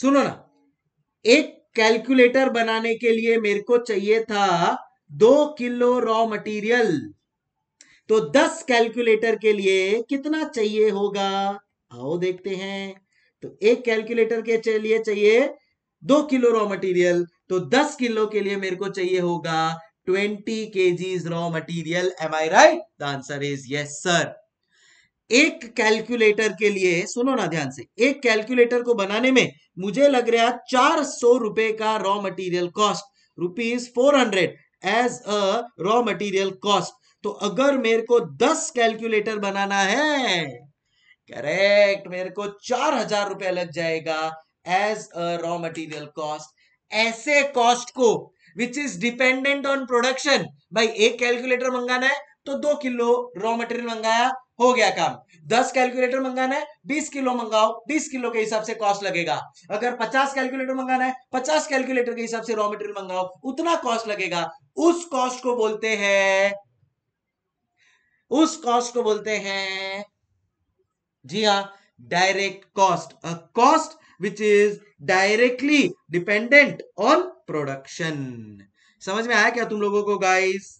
सुनो ना एक कैलकुलेटर बनाने के लिए मेरे को चाहिए था दो किलो रॉ मटेरियल तो दस कैलकुलेटर के लिए कितना चाहिए होगा आओ देखते हैं तो एक कैलकुलेटर के लिए चाहिए दो किलो रॉ मटेरियल तो दस किलो के लिए मेरे को चाहिए होगा 20 kgs raw material am I right the answer is yes sir एक कैलकुलेटर के लिए सुनो ना ध्यान से एक कैलकुलेटर को बनाने में मुझे लग रहा चार सौ रुपए का raw material cost rupees four hundred as a raw material cost तो अगर मेरे को दस कैलकुलेटर बनाना है करेक्ट मेरे को चार हजार रुपया लग जाएगा as a raw material cost ऐसे कॉस्ट को which is dependent on production भाई एक कैलकुलेटर मंगाना है तो दो किलो रॉ मटेरियल मंगाया हो गया काम दस कैलकुलेटर मंगाना है बीस किलो मंगाओ बीस किलो के हिसाब से कॉस्ट लगेगा अगर पचास कैलकुलेटर मंगाना है पचास कैलकुलेटर के हिसाब से रॉ मटेरियल मंगाओ उतना कॉस्ट लगेगा उस कॉस्ट को बोलते हैं उस कॉस्ट को बोलते हैं जी हाँ direct cost cost which is directly dependent on production. समझ में आया क्या तुम लोगों को गाइस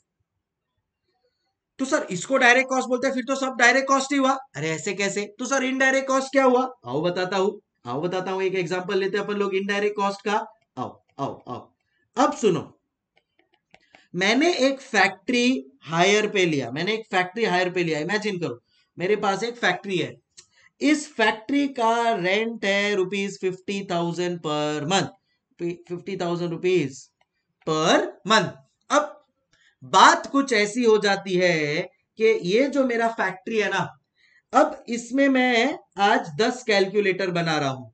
तो सर इसको डायरेक्ट कॉस्ट बोलते हैं फिर तो सब डायरेक्ट कॉस्ट ही हुआ अरे ऐसे कैसे तो सर इनडायरेक्ट कॉस्ट क्या हुआ आओ बताता हूं आओ बताता हूं एक एग्जांपल लेते हैं अपन लोग इनडायरेक्ट कॉस्ट का आओ आओ आओ अब सुनो मैंने एक फैक्ट्री हायर पे लिया मैंने एक फैक्ट्री हायर पे लिया इमेजिन करो मेरे पास एक फैक्ट्री है इस फैक्ट्री का रेंट है rupees fifty thousand per month fifty thousand rupees per month अब बात कुछ ऐसी हो जाती है कि ये जो मेरा फैक्ट्री है ना अब इसमें मैं आज दस कैलकुलेटर बना रहा हूं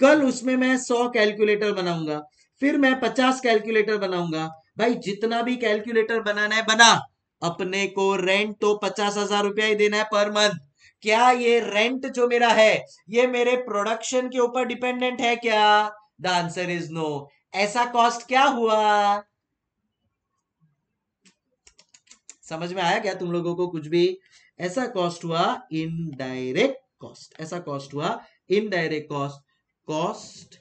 कल उसमें मैं सौ कैलकुलेटर बनाऊंगा फिर मैं पचास कैलकुलेटर बनाऊंगा भाई जितना भी कैलकुलेटर बनाना है बना अपने को रेंट तो पचास हजार रुपया ही देना है पर मंथ क्या ये रेंट जो मेरा है ये मेरे प्रोडक्शन के ऊपर डिपेंडेंट है क्या द आंसर इज नो ऐसा कॉस्ट क्या हुआ समझ में आया क्या तुम लोगों को कुछ भी ऐसा कॉस्ट हुआ इनडायरेक्ट कॉस्ट ऐसा कॉस्ट हुआ indirect cost cost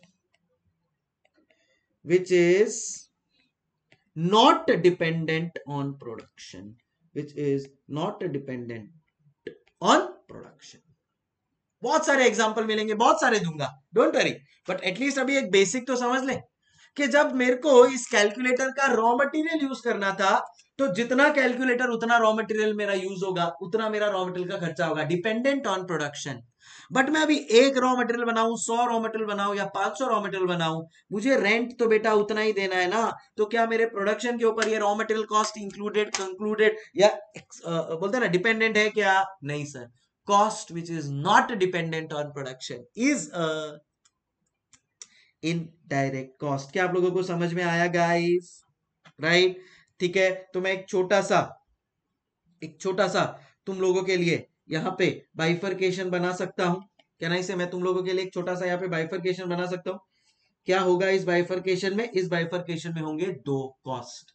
which is not dependent on production which is not dependent on production बहुत सारे एग्जाम्पल मिलेंगे बहुत सारे दूंगा डोंट वरी बट एटलीस्ट अभी एक बेसिक तो समझ लें कि जब मेरे को इस कैलकुलेटर का रॉ मटेरियल यूज करना था तो जितना कैलकुलेटर उतना रॉ मटेरियल मेरा यूज होगा उतना मेरा रॉ मटेरियल का खर्चा होगा डिपेंडेंट ऑन प्रोडक्शन बट मैं अभी एक रॉ मटेरियल बनाऊं सौ रॉ मटेरियल बनाऊं या पांच सौ रॉ मटेरियल बनाऊं मुझे रेंट तो बेटा उतना ही देना है ना तो क्या मेरे प्रोडक्शन के ऊपर ये raw material cost included concluded या आ, uh, uh, बोलते ना डिपेंडेंट है क्या नहीं sir cost which is not dependent on production is a indirect cost क्या आप लोगों को समझ में आया guys right ठीक है तो मैं एक छोटा सा एक छोटा सा तुम लोगों के लिए यहाँ पे बाइफरकेशन बना सकता हूं क्या नहीं से मैं तुम लोगों के लिए एक छोटा सा यहाँ पे bifurcation बना सकता हूँ क्या होगा इस बाइफरकेशन में इस बाइफर्केशन में होंगे दो कॉस्ट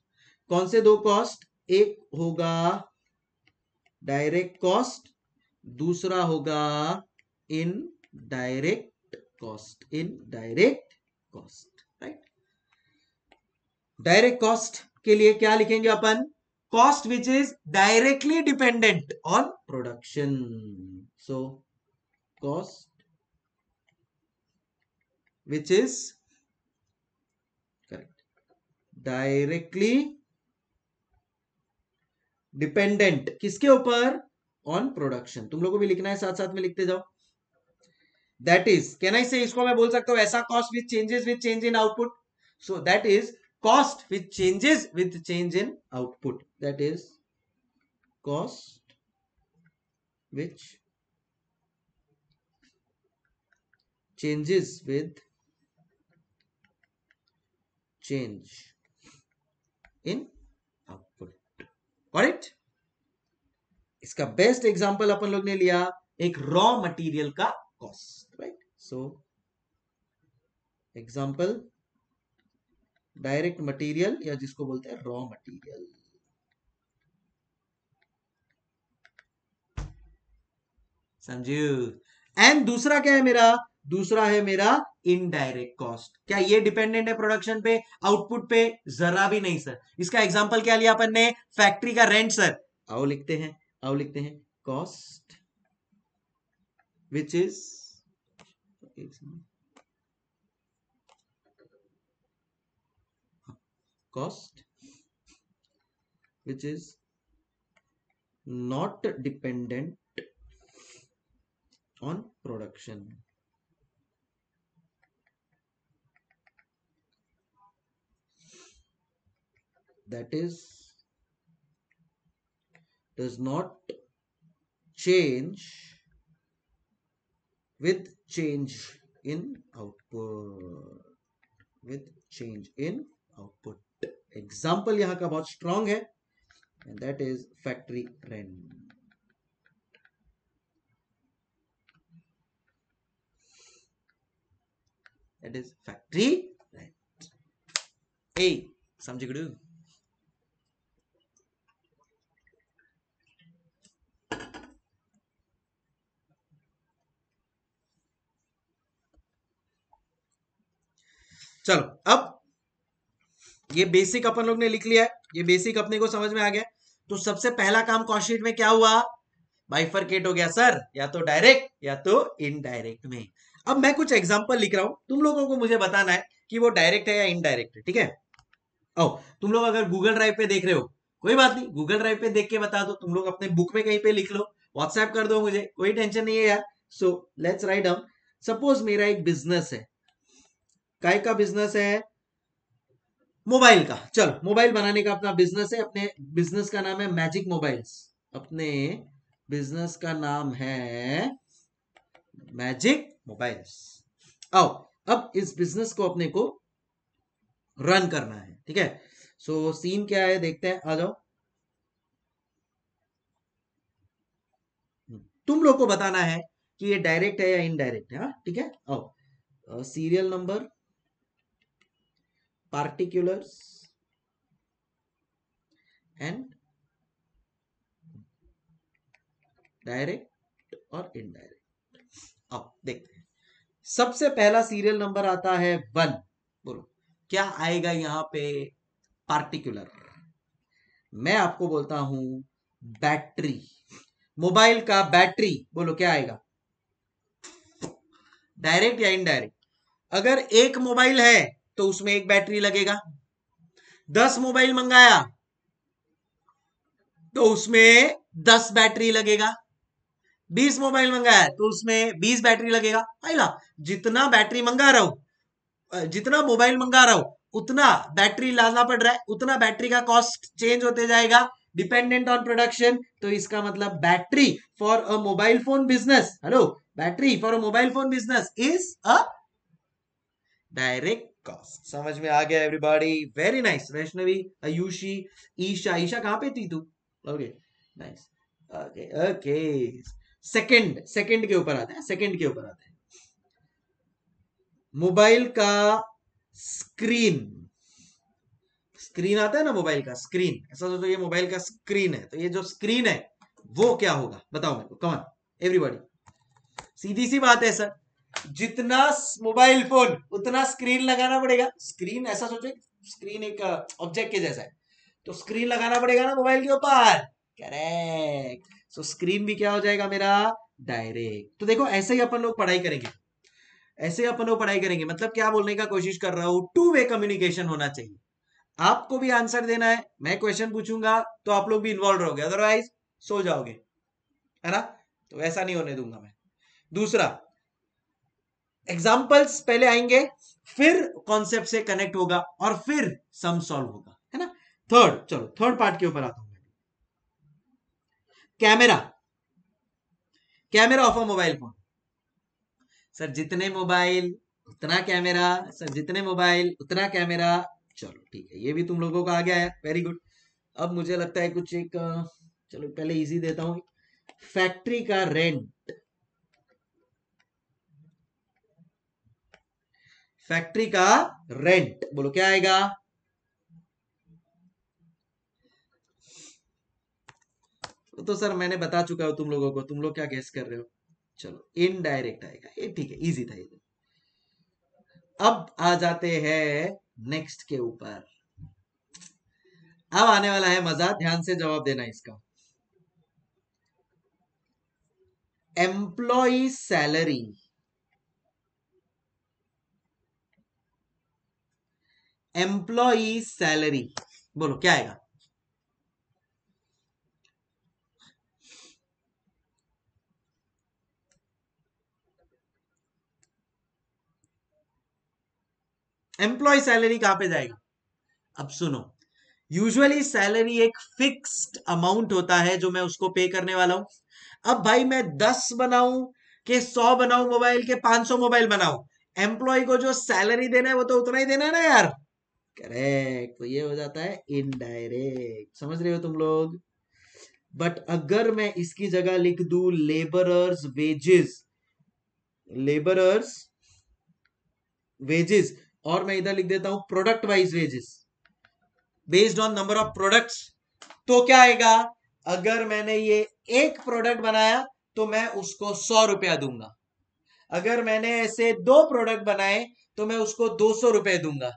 कौन से दो कॉस्ट एक होगा डायरेक्ट कॉस्ट दूसरा होगा indirect cost indirect cost right direct cost के लिए क्या लिखेंगे अपन cost which is directly dependent on production so cost which is correct directly dependent किसके ऊपर ऑन प्रोडक्शन तुम लोगों को भी लिखना है साथ साथ में लिखते जाओ दैट इज कैन आई से इसको मैं बोल सकता हूं ऐसा cost with changes with change in output so that is cost with changes with change in output that is cost which changes with change in output Correct? इसका best example अपन लोग ने लिया एक रॉ मटेरियल का cost right so example direct material या जिसको बोलते हैं रॉ मटेरियल संजीव एंड दूसरा क्या है मेरा दूसरा है मेरा इनडायरेक्ट कॉस्ट क्या ये डिपेंडेंट है प्रोडक्शन पे आउटपुट पे जरा भी नहीं सर इसका एग्जांपल क्या लिया अपन ने फैक्ट्री का रेंट सर आओ लिखते हैं अब लिखते हैं cost which is cost which is not dependent on production that is does not change with change in output with change in output example यहाँ का बहुत strong है and that is factory rent That is factory rent hey samjhigidu चलो अब ये basic अपन लोग ने लिख लिया है ये बेसिक अपने को समझ में आ गया तो सबसे पहला काम कॉन्स्टिट में क्या हुआ बाइफरकेट हो गया सर या तो डायरेक्ट या तो इनडायरेक्ट में अब मैं कुछ एग्जाम्पल लिख रहा हूं तुम लोगों को मुझे बताना है कि वो डायरेक्ट है या इनडायरेक्ट है ठीक है ओ तुम लोग अगर गूगल ड्राइव पे देख रहे हो कोई बात नहीं गूगल ड्राइव पे देख के बता दो तुम लोग अपने बुक में कहीं पे लिख लो व्हाट्सएप कर दो मुझे कोई टेंशन नहीं है यार so let's write down suppose मेरा एक बिजनेस है काय का बिजनेस है मोबाइल का चलो मोबाइल बनाने का अपना बिजनेस है अपने बिजनेस का नाम है मैजिक मोबाइल्स अपने बिजनेस का नाम है मैजिक मोबाइल्स आओ अब इस बिजनेस को अपने को रन करना है ठीक है सो सीन क्या है देखते हैं आ जाओ तुम लोग को बताना है कि ये डायरेक्ट है या इनडायरेक्ट है हाँ? ठीक है आओ serial number particulars and direct और इनडायरेक्ट अब देखते हैं सबसे पहला सीरियल नंबर आता है वन बोलो क्या आएगा यहां पे पार्टिकुलर मैं आपको बोलता हूं बैटरी मोबाइल का बैटरी बोलो क्या आएगा डायरेक्ट या इनडायरेक्ट अगर एक मोबाइल है तो उसमें एक बैटरी लगेगा दस मोबाइल मंगाया तो उसमें दस बैटरी लगेगा बीस मोबाइल मंगाया तो उसमें बीस बैटरी लगेगा आइला जितना बैटरी मंगा रहा हूं जितना मोबाइल मंगा रहा हूं उतना बैटरी लाना पड़ रहा है उतना बैटरी का कॉस्ट चेंज होते जाएगा डिपेंडेंट ऑन प्रोडक्शन तो इसका मतलब battery for a mobile phone business hello battery for a mobile phone business is a direct cost समझ में आ गया everybody very nice Vaishnavi Ayushi Isha Isha कहां पे थी तू okay nice okay okay second second के ऊपर आता है सेकंड के ऊपर आता है मोबाइल का स्क्रीन स्क्रीन आता है ना मोबाइल का स्क्रीन ऐसा सोचो तो ये मोबाइल का स्क्रीन है तो ये जो स्क्रीन है वो क्या होगा बताओ मेरे को कमन एवरीबॉडी सीधी सी बात है सर जितना मोबाइल फोन उतना स्क्रीन लगाना पड़ेगा स्क्रीन ऐसा सोचे स्क्रीन एक ऑब्जेक्ट uh, के जैसा है तो स्क्रीन लगाना पड़ेगा ना मोबाइल के ऊपर करेक्ट सो स्क्रीन भी क्या हो जाएगा मेरा डायरेक्ट तो देखो ऐसे ही अपन लोग पढ़ाई करेंगे ऐसे ही अपन लोग पढ़ाई करेंगे मतलब क्या बोलने का कोशिश कर रहा हूं टू वे कम्युनिकेशन होना चाहिए आपको भी आंसर देना है मैं क्वेश्चन पूछूंगा तो आप लोग भी इन्वॉल्व रहोगे अदरवाइज सो जाओगे है ना तो वैसा नहीं होने दूंगा मैं दूसरा एग्जाम्पल्स पहले आएंगे फिर कॉन्सेप्ट से कनेक्ट होगा और फिर सम सॉल्व होगा है ना थर्ड चलो थर्ड पार्ट के ऊपर आता हूं camera camera of a mobile phone sir जितने मोबाइल उतना कैमरा सर जितने मोबाइल उतना कैमरा चलो ठीक है ये भी तुम लोगों को आ गया है वेरी गुड अब मुझे लगता है कुछ एक चलो पहले इजी देता हूं फैक्ट्री का रेंट फैक्ट्री का रेंट बोलो क्या आएगा तो सर मैंने बता चुका हूं तुम लोगों को तुम लोग क्या गैस कर रहे हो चलो इनडायरेक्ट आएगा ये ठीक है इजी था ये तो। अब आ जाते हैं नेक्स्ट के ऊपर अब आने वाला है मजा ध्यान से जवाब देना इसका एम्प्लॉय सैलरी एम्प्लॉई सैलरी बोलो क्या आएगा एम्प्लॉय सैलरी कहां पे जाएगा अब सुनो यूजुअली सैलरी एक फिक्स्ड अमाउंट होता है जो मैं उसको पे करने वाला हूं अब भाई मैं दस बनाऊं के सौ बनाऊं मोबाइल के पांच सौ मोबाइल बनाऊं एम्प्लॉय को जो सैलरी देना है वो तो उतना ही देना है ना यार करेक्ट तो ये हो जाता है इनडायरेक्ट समझ रहे हो तुम लोग बट अगर मैं इसकी जगह लिख दू लेबरर्स वेजेस लेबरर्स वेजेस और मैं इधर लिख देता हूं product wise wages based on number of products तो क्या आएगा अगर मैंने ये एक प्रोडक्ट बनाया तो मैं उसको सौ रुपया दूंगा अगर मैंने ऐसे दो प्रोडक्ट बनाए तो मैं उसको दो सौ रुपये दूंगा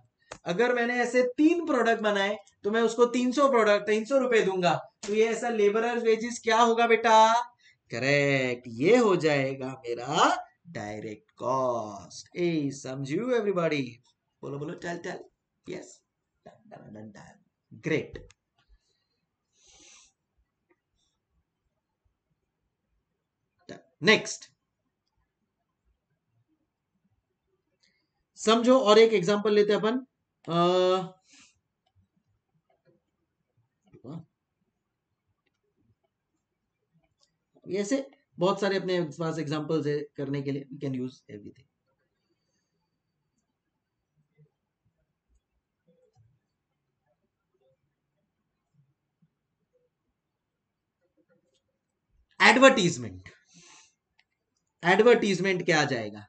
अगर मैंने ऐसे तीन प्रोडक्ट बनाए तो मैं उसको तीन सौ प्रोडक्ट तीन सौ रुपए दूंगा तो ये ऐसा लेबर वेजेस क्या होगा बेटा करेक्ट ये हो जाएगा मेरा डायरेक्ट कॉस्ट ए समझू एवरीबॉडी बोलो बोलो चल चल यस ग्रेट नेक्स्ट समझो और एक एग्जांपल लेते हैं अपन Uh, ऐसे बहुत सारे अपने पास एग्जांपल्स है करने के लिए we can use everything advertisement advertisement क्या आ जाएगा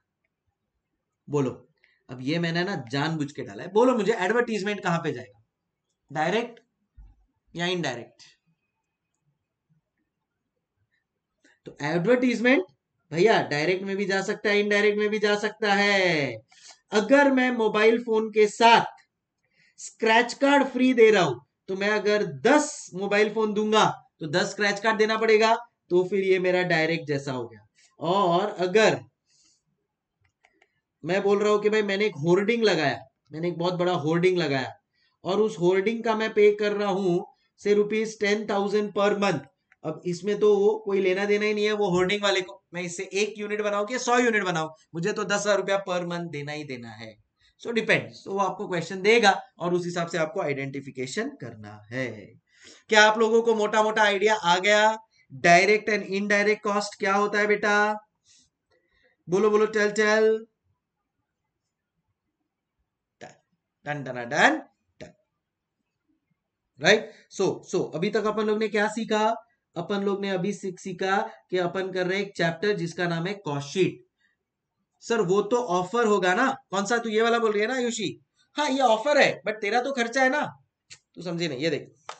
बोलो अब ये मैंने ना जानबूझ के डाला है बोलो मुझे एडवर्टीजमेंट कहां पे जाएगा डायरेक्ट या इनडायरेक्ट तो एडवर्टीजमेंट भैया डायरेक्ट में भी जा सकता है इनडायरेक्ट में भी जा सकता है अगर मैं मोबाइल फोन के साथ स्क्रैच कार्ड फ्री दे रहा हूं तो मैं अगर 10 मोबाइल फोन दूंगा तो 10 स्क्रैच कार्ड देना पड़ेगा तो फिर ये मेरा डायरेक्ट जैसा हो गया और अगर मैं बोल रहा हूँ कि भाई मैंने एक होर्डिंग लगाया मैंने एक बहुत बड़ा होर्डिंग लगाया और उस होर्डिंग का मैं पे कर रहा हूँ से rupees ten thousand per month अब इसमें तो वो कोई लेना देना ही नहीं है वो होर्डिंग वाले को मैं इससे एक यूनिट बनाऊ कि सौ यूनिट बनाऊ मुझे तो दस हजार रुपया पर मंथ देना ही देना है सो डिपेंड सो वो आपको क्वेश्चन देगा और उस हिसाब से आपको आइडेंटिफिकेशन करना है क्या आप लोगों को मोटा मोटा आइडिया आ गया डायरेक्ट एंड इनडायरेक्ट कॉस्ट क्या होता है बेटा बोलो बोलो tell tell done done done done right so so अभी तक अपन लोग ने क्या सीखा अपन लोग ने अभी सीखा कि अपन कर रहे एक चैप्टर जिसका नाम है कॉस्टशीट सर वो तो ऑफर होगा ना कौन सा तू ये वाला बोल रही है ना आयुषी हाँ ये ऑफर है बट तेरा तो खर्चा है ना तू समझे नहीं ये देख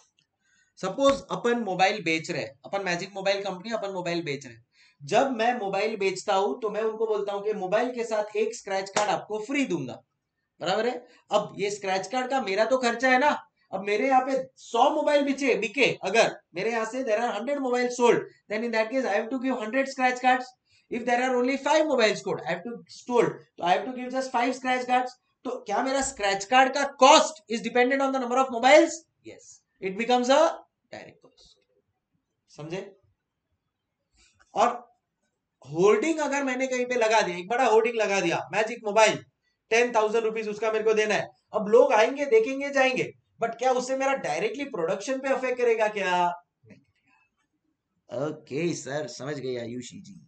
सपोज अपन मोबाइल बेच रहे हैं अपन मैजिक मोबाइल कंपनी अपन मोबाइल बेच रहे हैं जब मैं मोबाइल बेचता हूं तो मैं उनको बोलता हूं कि मोबाइल के साथ एक स्क्रैच कार्ड आपको फ्री दूंगा बराबर है अब ये स्क्रैच कार्ड का मेरा तो खर्चा है ना अब मेरे यहाँ पे सौ मोबाइल बिचे बिके अगर मेरे यहाँ से there are hundred mobile sold then in that case I have to give hundred scratch cards if there are only five mobile sold I have to sold तो I have to give just five scratch cards तो क्या मेरा scratch card का cost is dependent on the number of mobiles yes it becomes a direct cost समझे और holding अगर मैंने कहीं पे लगा दिया एक बड़ा होल्डिंग लगा दिया magic mobile ten thousand rupees उसका मेरे को देना है अब लोग आएंगे देखेंगे जाएंगे बट क्या उससे मेरा डायरेक्टली प्रोडक्शन पे अफेक्ट करेगा क्या ओके सर समझ गए आयुषी जी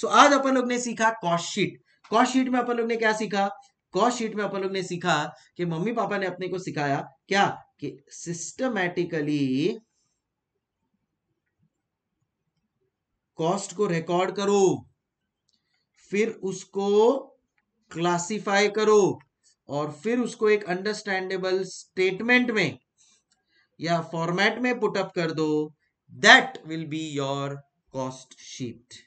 सो आज अपन लोग ने सीखा कॉस्ट शीट कॉस्ट शीट में अपन लोग ने क्या सीखा कॉस्ट शीट में अपन लोग ने सीखा कि मम्मी पापा ने अपने को सिखाया क्या कि सिस्टमैटिकली कॉस्ट को रिकॉर्ड करो फिर उसको क्लासिफाई करो और फिर उसको एक अंडरस्टैंडेबल स्टेटमेंट में या फॉर्मेट में पुटअप कर दो that will be your cost sheet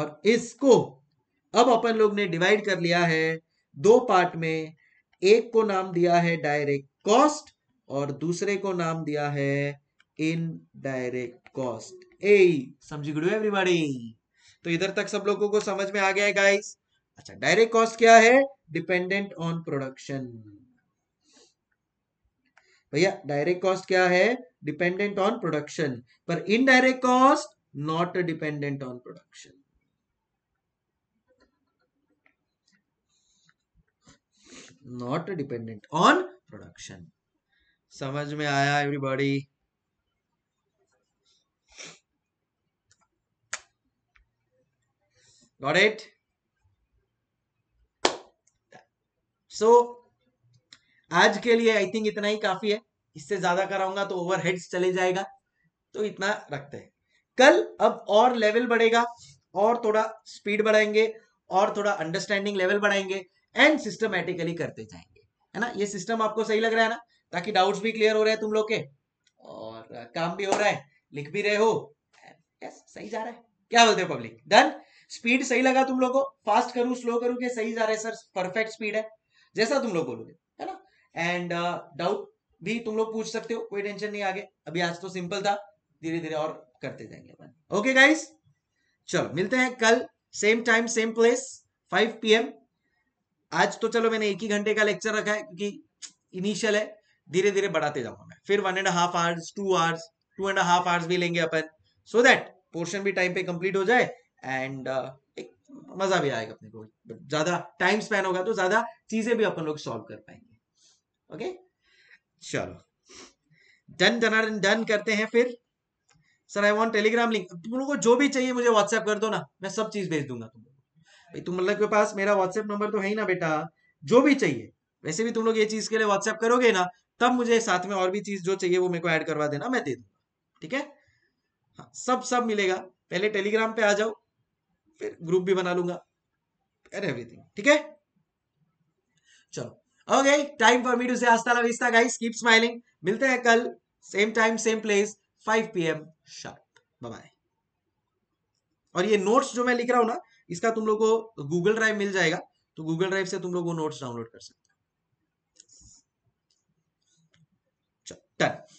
और इसको अब अपन लोग ने डिवाइड कर लिया है दो पार्ट में एक को नाम दिया है डायरेक्ट कॉस्ट और दूसरे को नाम दिया है इनडायरेक्ट कॉस्ट ए समझी गुड एवरीबॉडी तो इधर तक सब लोगों को समझ में आ गया है गाइस अच्छा डायरेक्ट कॉस्ट क्या है डिपेंडेंट ऑन प्रोडक्शन भैया डायरेक्ट कॉस्ट क्या है डिपेंडेंट ऑन प्रोडक्शन पर indirect cost not dependent on production not dependent on production समझ में आया everybody got it so so, आज के लिए आई थिंक इतना ही काफी है इससे ज्यादा कराऊंगा तो ओवरहेड्स चले जाएगा तो इतना रखते हैं कल अब और लेवल बढ़ेगा और थोड़ा स्पीड बढ़ाएंगे और थोड़ा अंडरस्टैंडिंग लेवल बढ़ाएंगे एंड सिस्टमेटिकली करते जाएंगे है ना ये सिस्टम आपको सही लग रहा है ना ताकि डाउट्स भी क्लियर हो रहे हैं तुम लोग के और काम भी हो रहा है लिख भी रहे हो यस सही जा रहा है क्या बोलते हो पब्लिक डन स्पीड सही लगा तुम लोग को फास्ट करूं स्लो करूं कि सही जा रहे सर परफेक्ट स्पीड है जैसा तुम लोग बोलोगे है ना एंड डाउट uh, भी तुम लोग पूछ सकते हो कोई टेंशन नहीं आगे अभी आज तो सिंपल था धीरे धीरे और करते जाएंगे अपन ओके गाइस चलो मिलते हैं कल same time same place 5 PM आज तो चलो मैंने एक ही घंटे का लेक्चर रखा है क्योंकि इनिशियल है धीरे धीरे बढ़ाते जाऊंगा मैं फिर one and half hours two hours two and half hours भी लेंगे अपन सो दैट पोर्शन भी टाइम पे कंप्लीट हो जाए एंड uh, एक मजा भी आएगा अपने को ज्यादा टाइम स्पेंड होगा तो ज्यादा चीजें भी अपन लोग सॉल्व कर पाएंगे ओके चलो डन डन डन करते हैं फिर sir I want Telegram link तुम लोगों को जो भी चाहिए मुझे व्हाट्सएप कर दो ना मैं सब चीज भेज दूंगा तुम लोग भाई तुम लोग मतलब के पास मेरा व्हाट्सएप नंबर तो है ही ना बेटा जो भी चाहिए वैसे भी तुम लोग ये चीज के लिए व्हाट्सएप करोगे ना तब मुझे साथ में और भी चीज जो चाहिए वो मेरे को ऐड करवा देना मैं दे दूंगा ठीक है हाँ सब सब मिलेगा पहले टेलीग्राम पे आ जाओ फिर ग्रुप भी बना लूंगा एंड एवरीथिंग ठीक है चलो okay time for me to say hasta la vista guys keep smiling मिलते हैं कल same time same place 5 PM sharp bye और ये नोट्स जो मैं लिख रहा हूं ना इसका तुम लोग को गूगल ड्राइव मिल जाएगा तो गूगल ड्राइव से तुम लोग वो नोट्स डाउनलोड कर सकते हो डन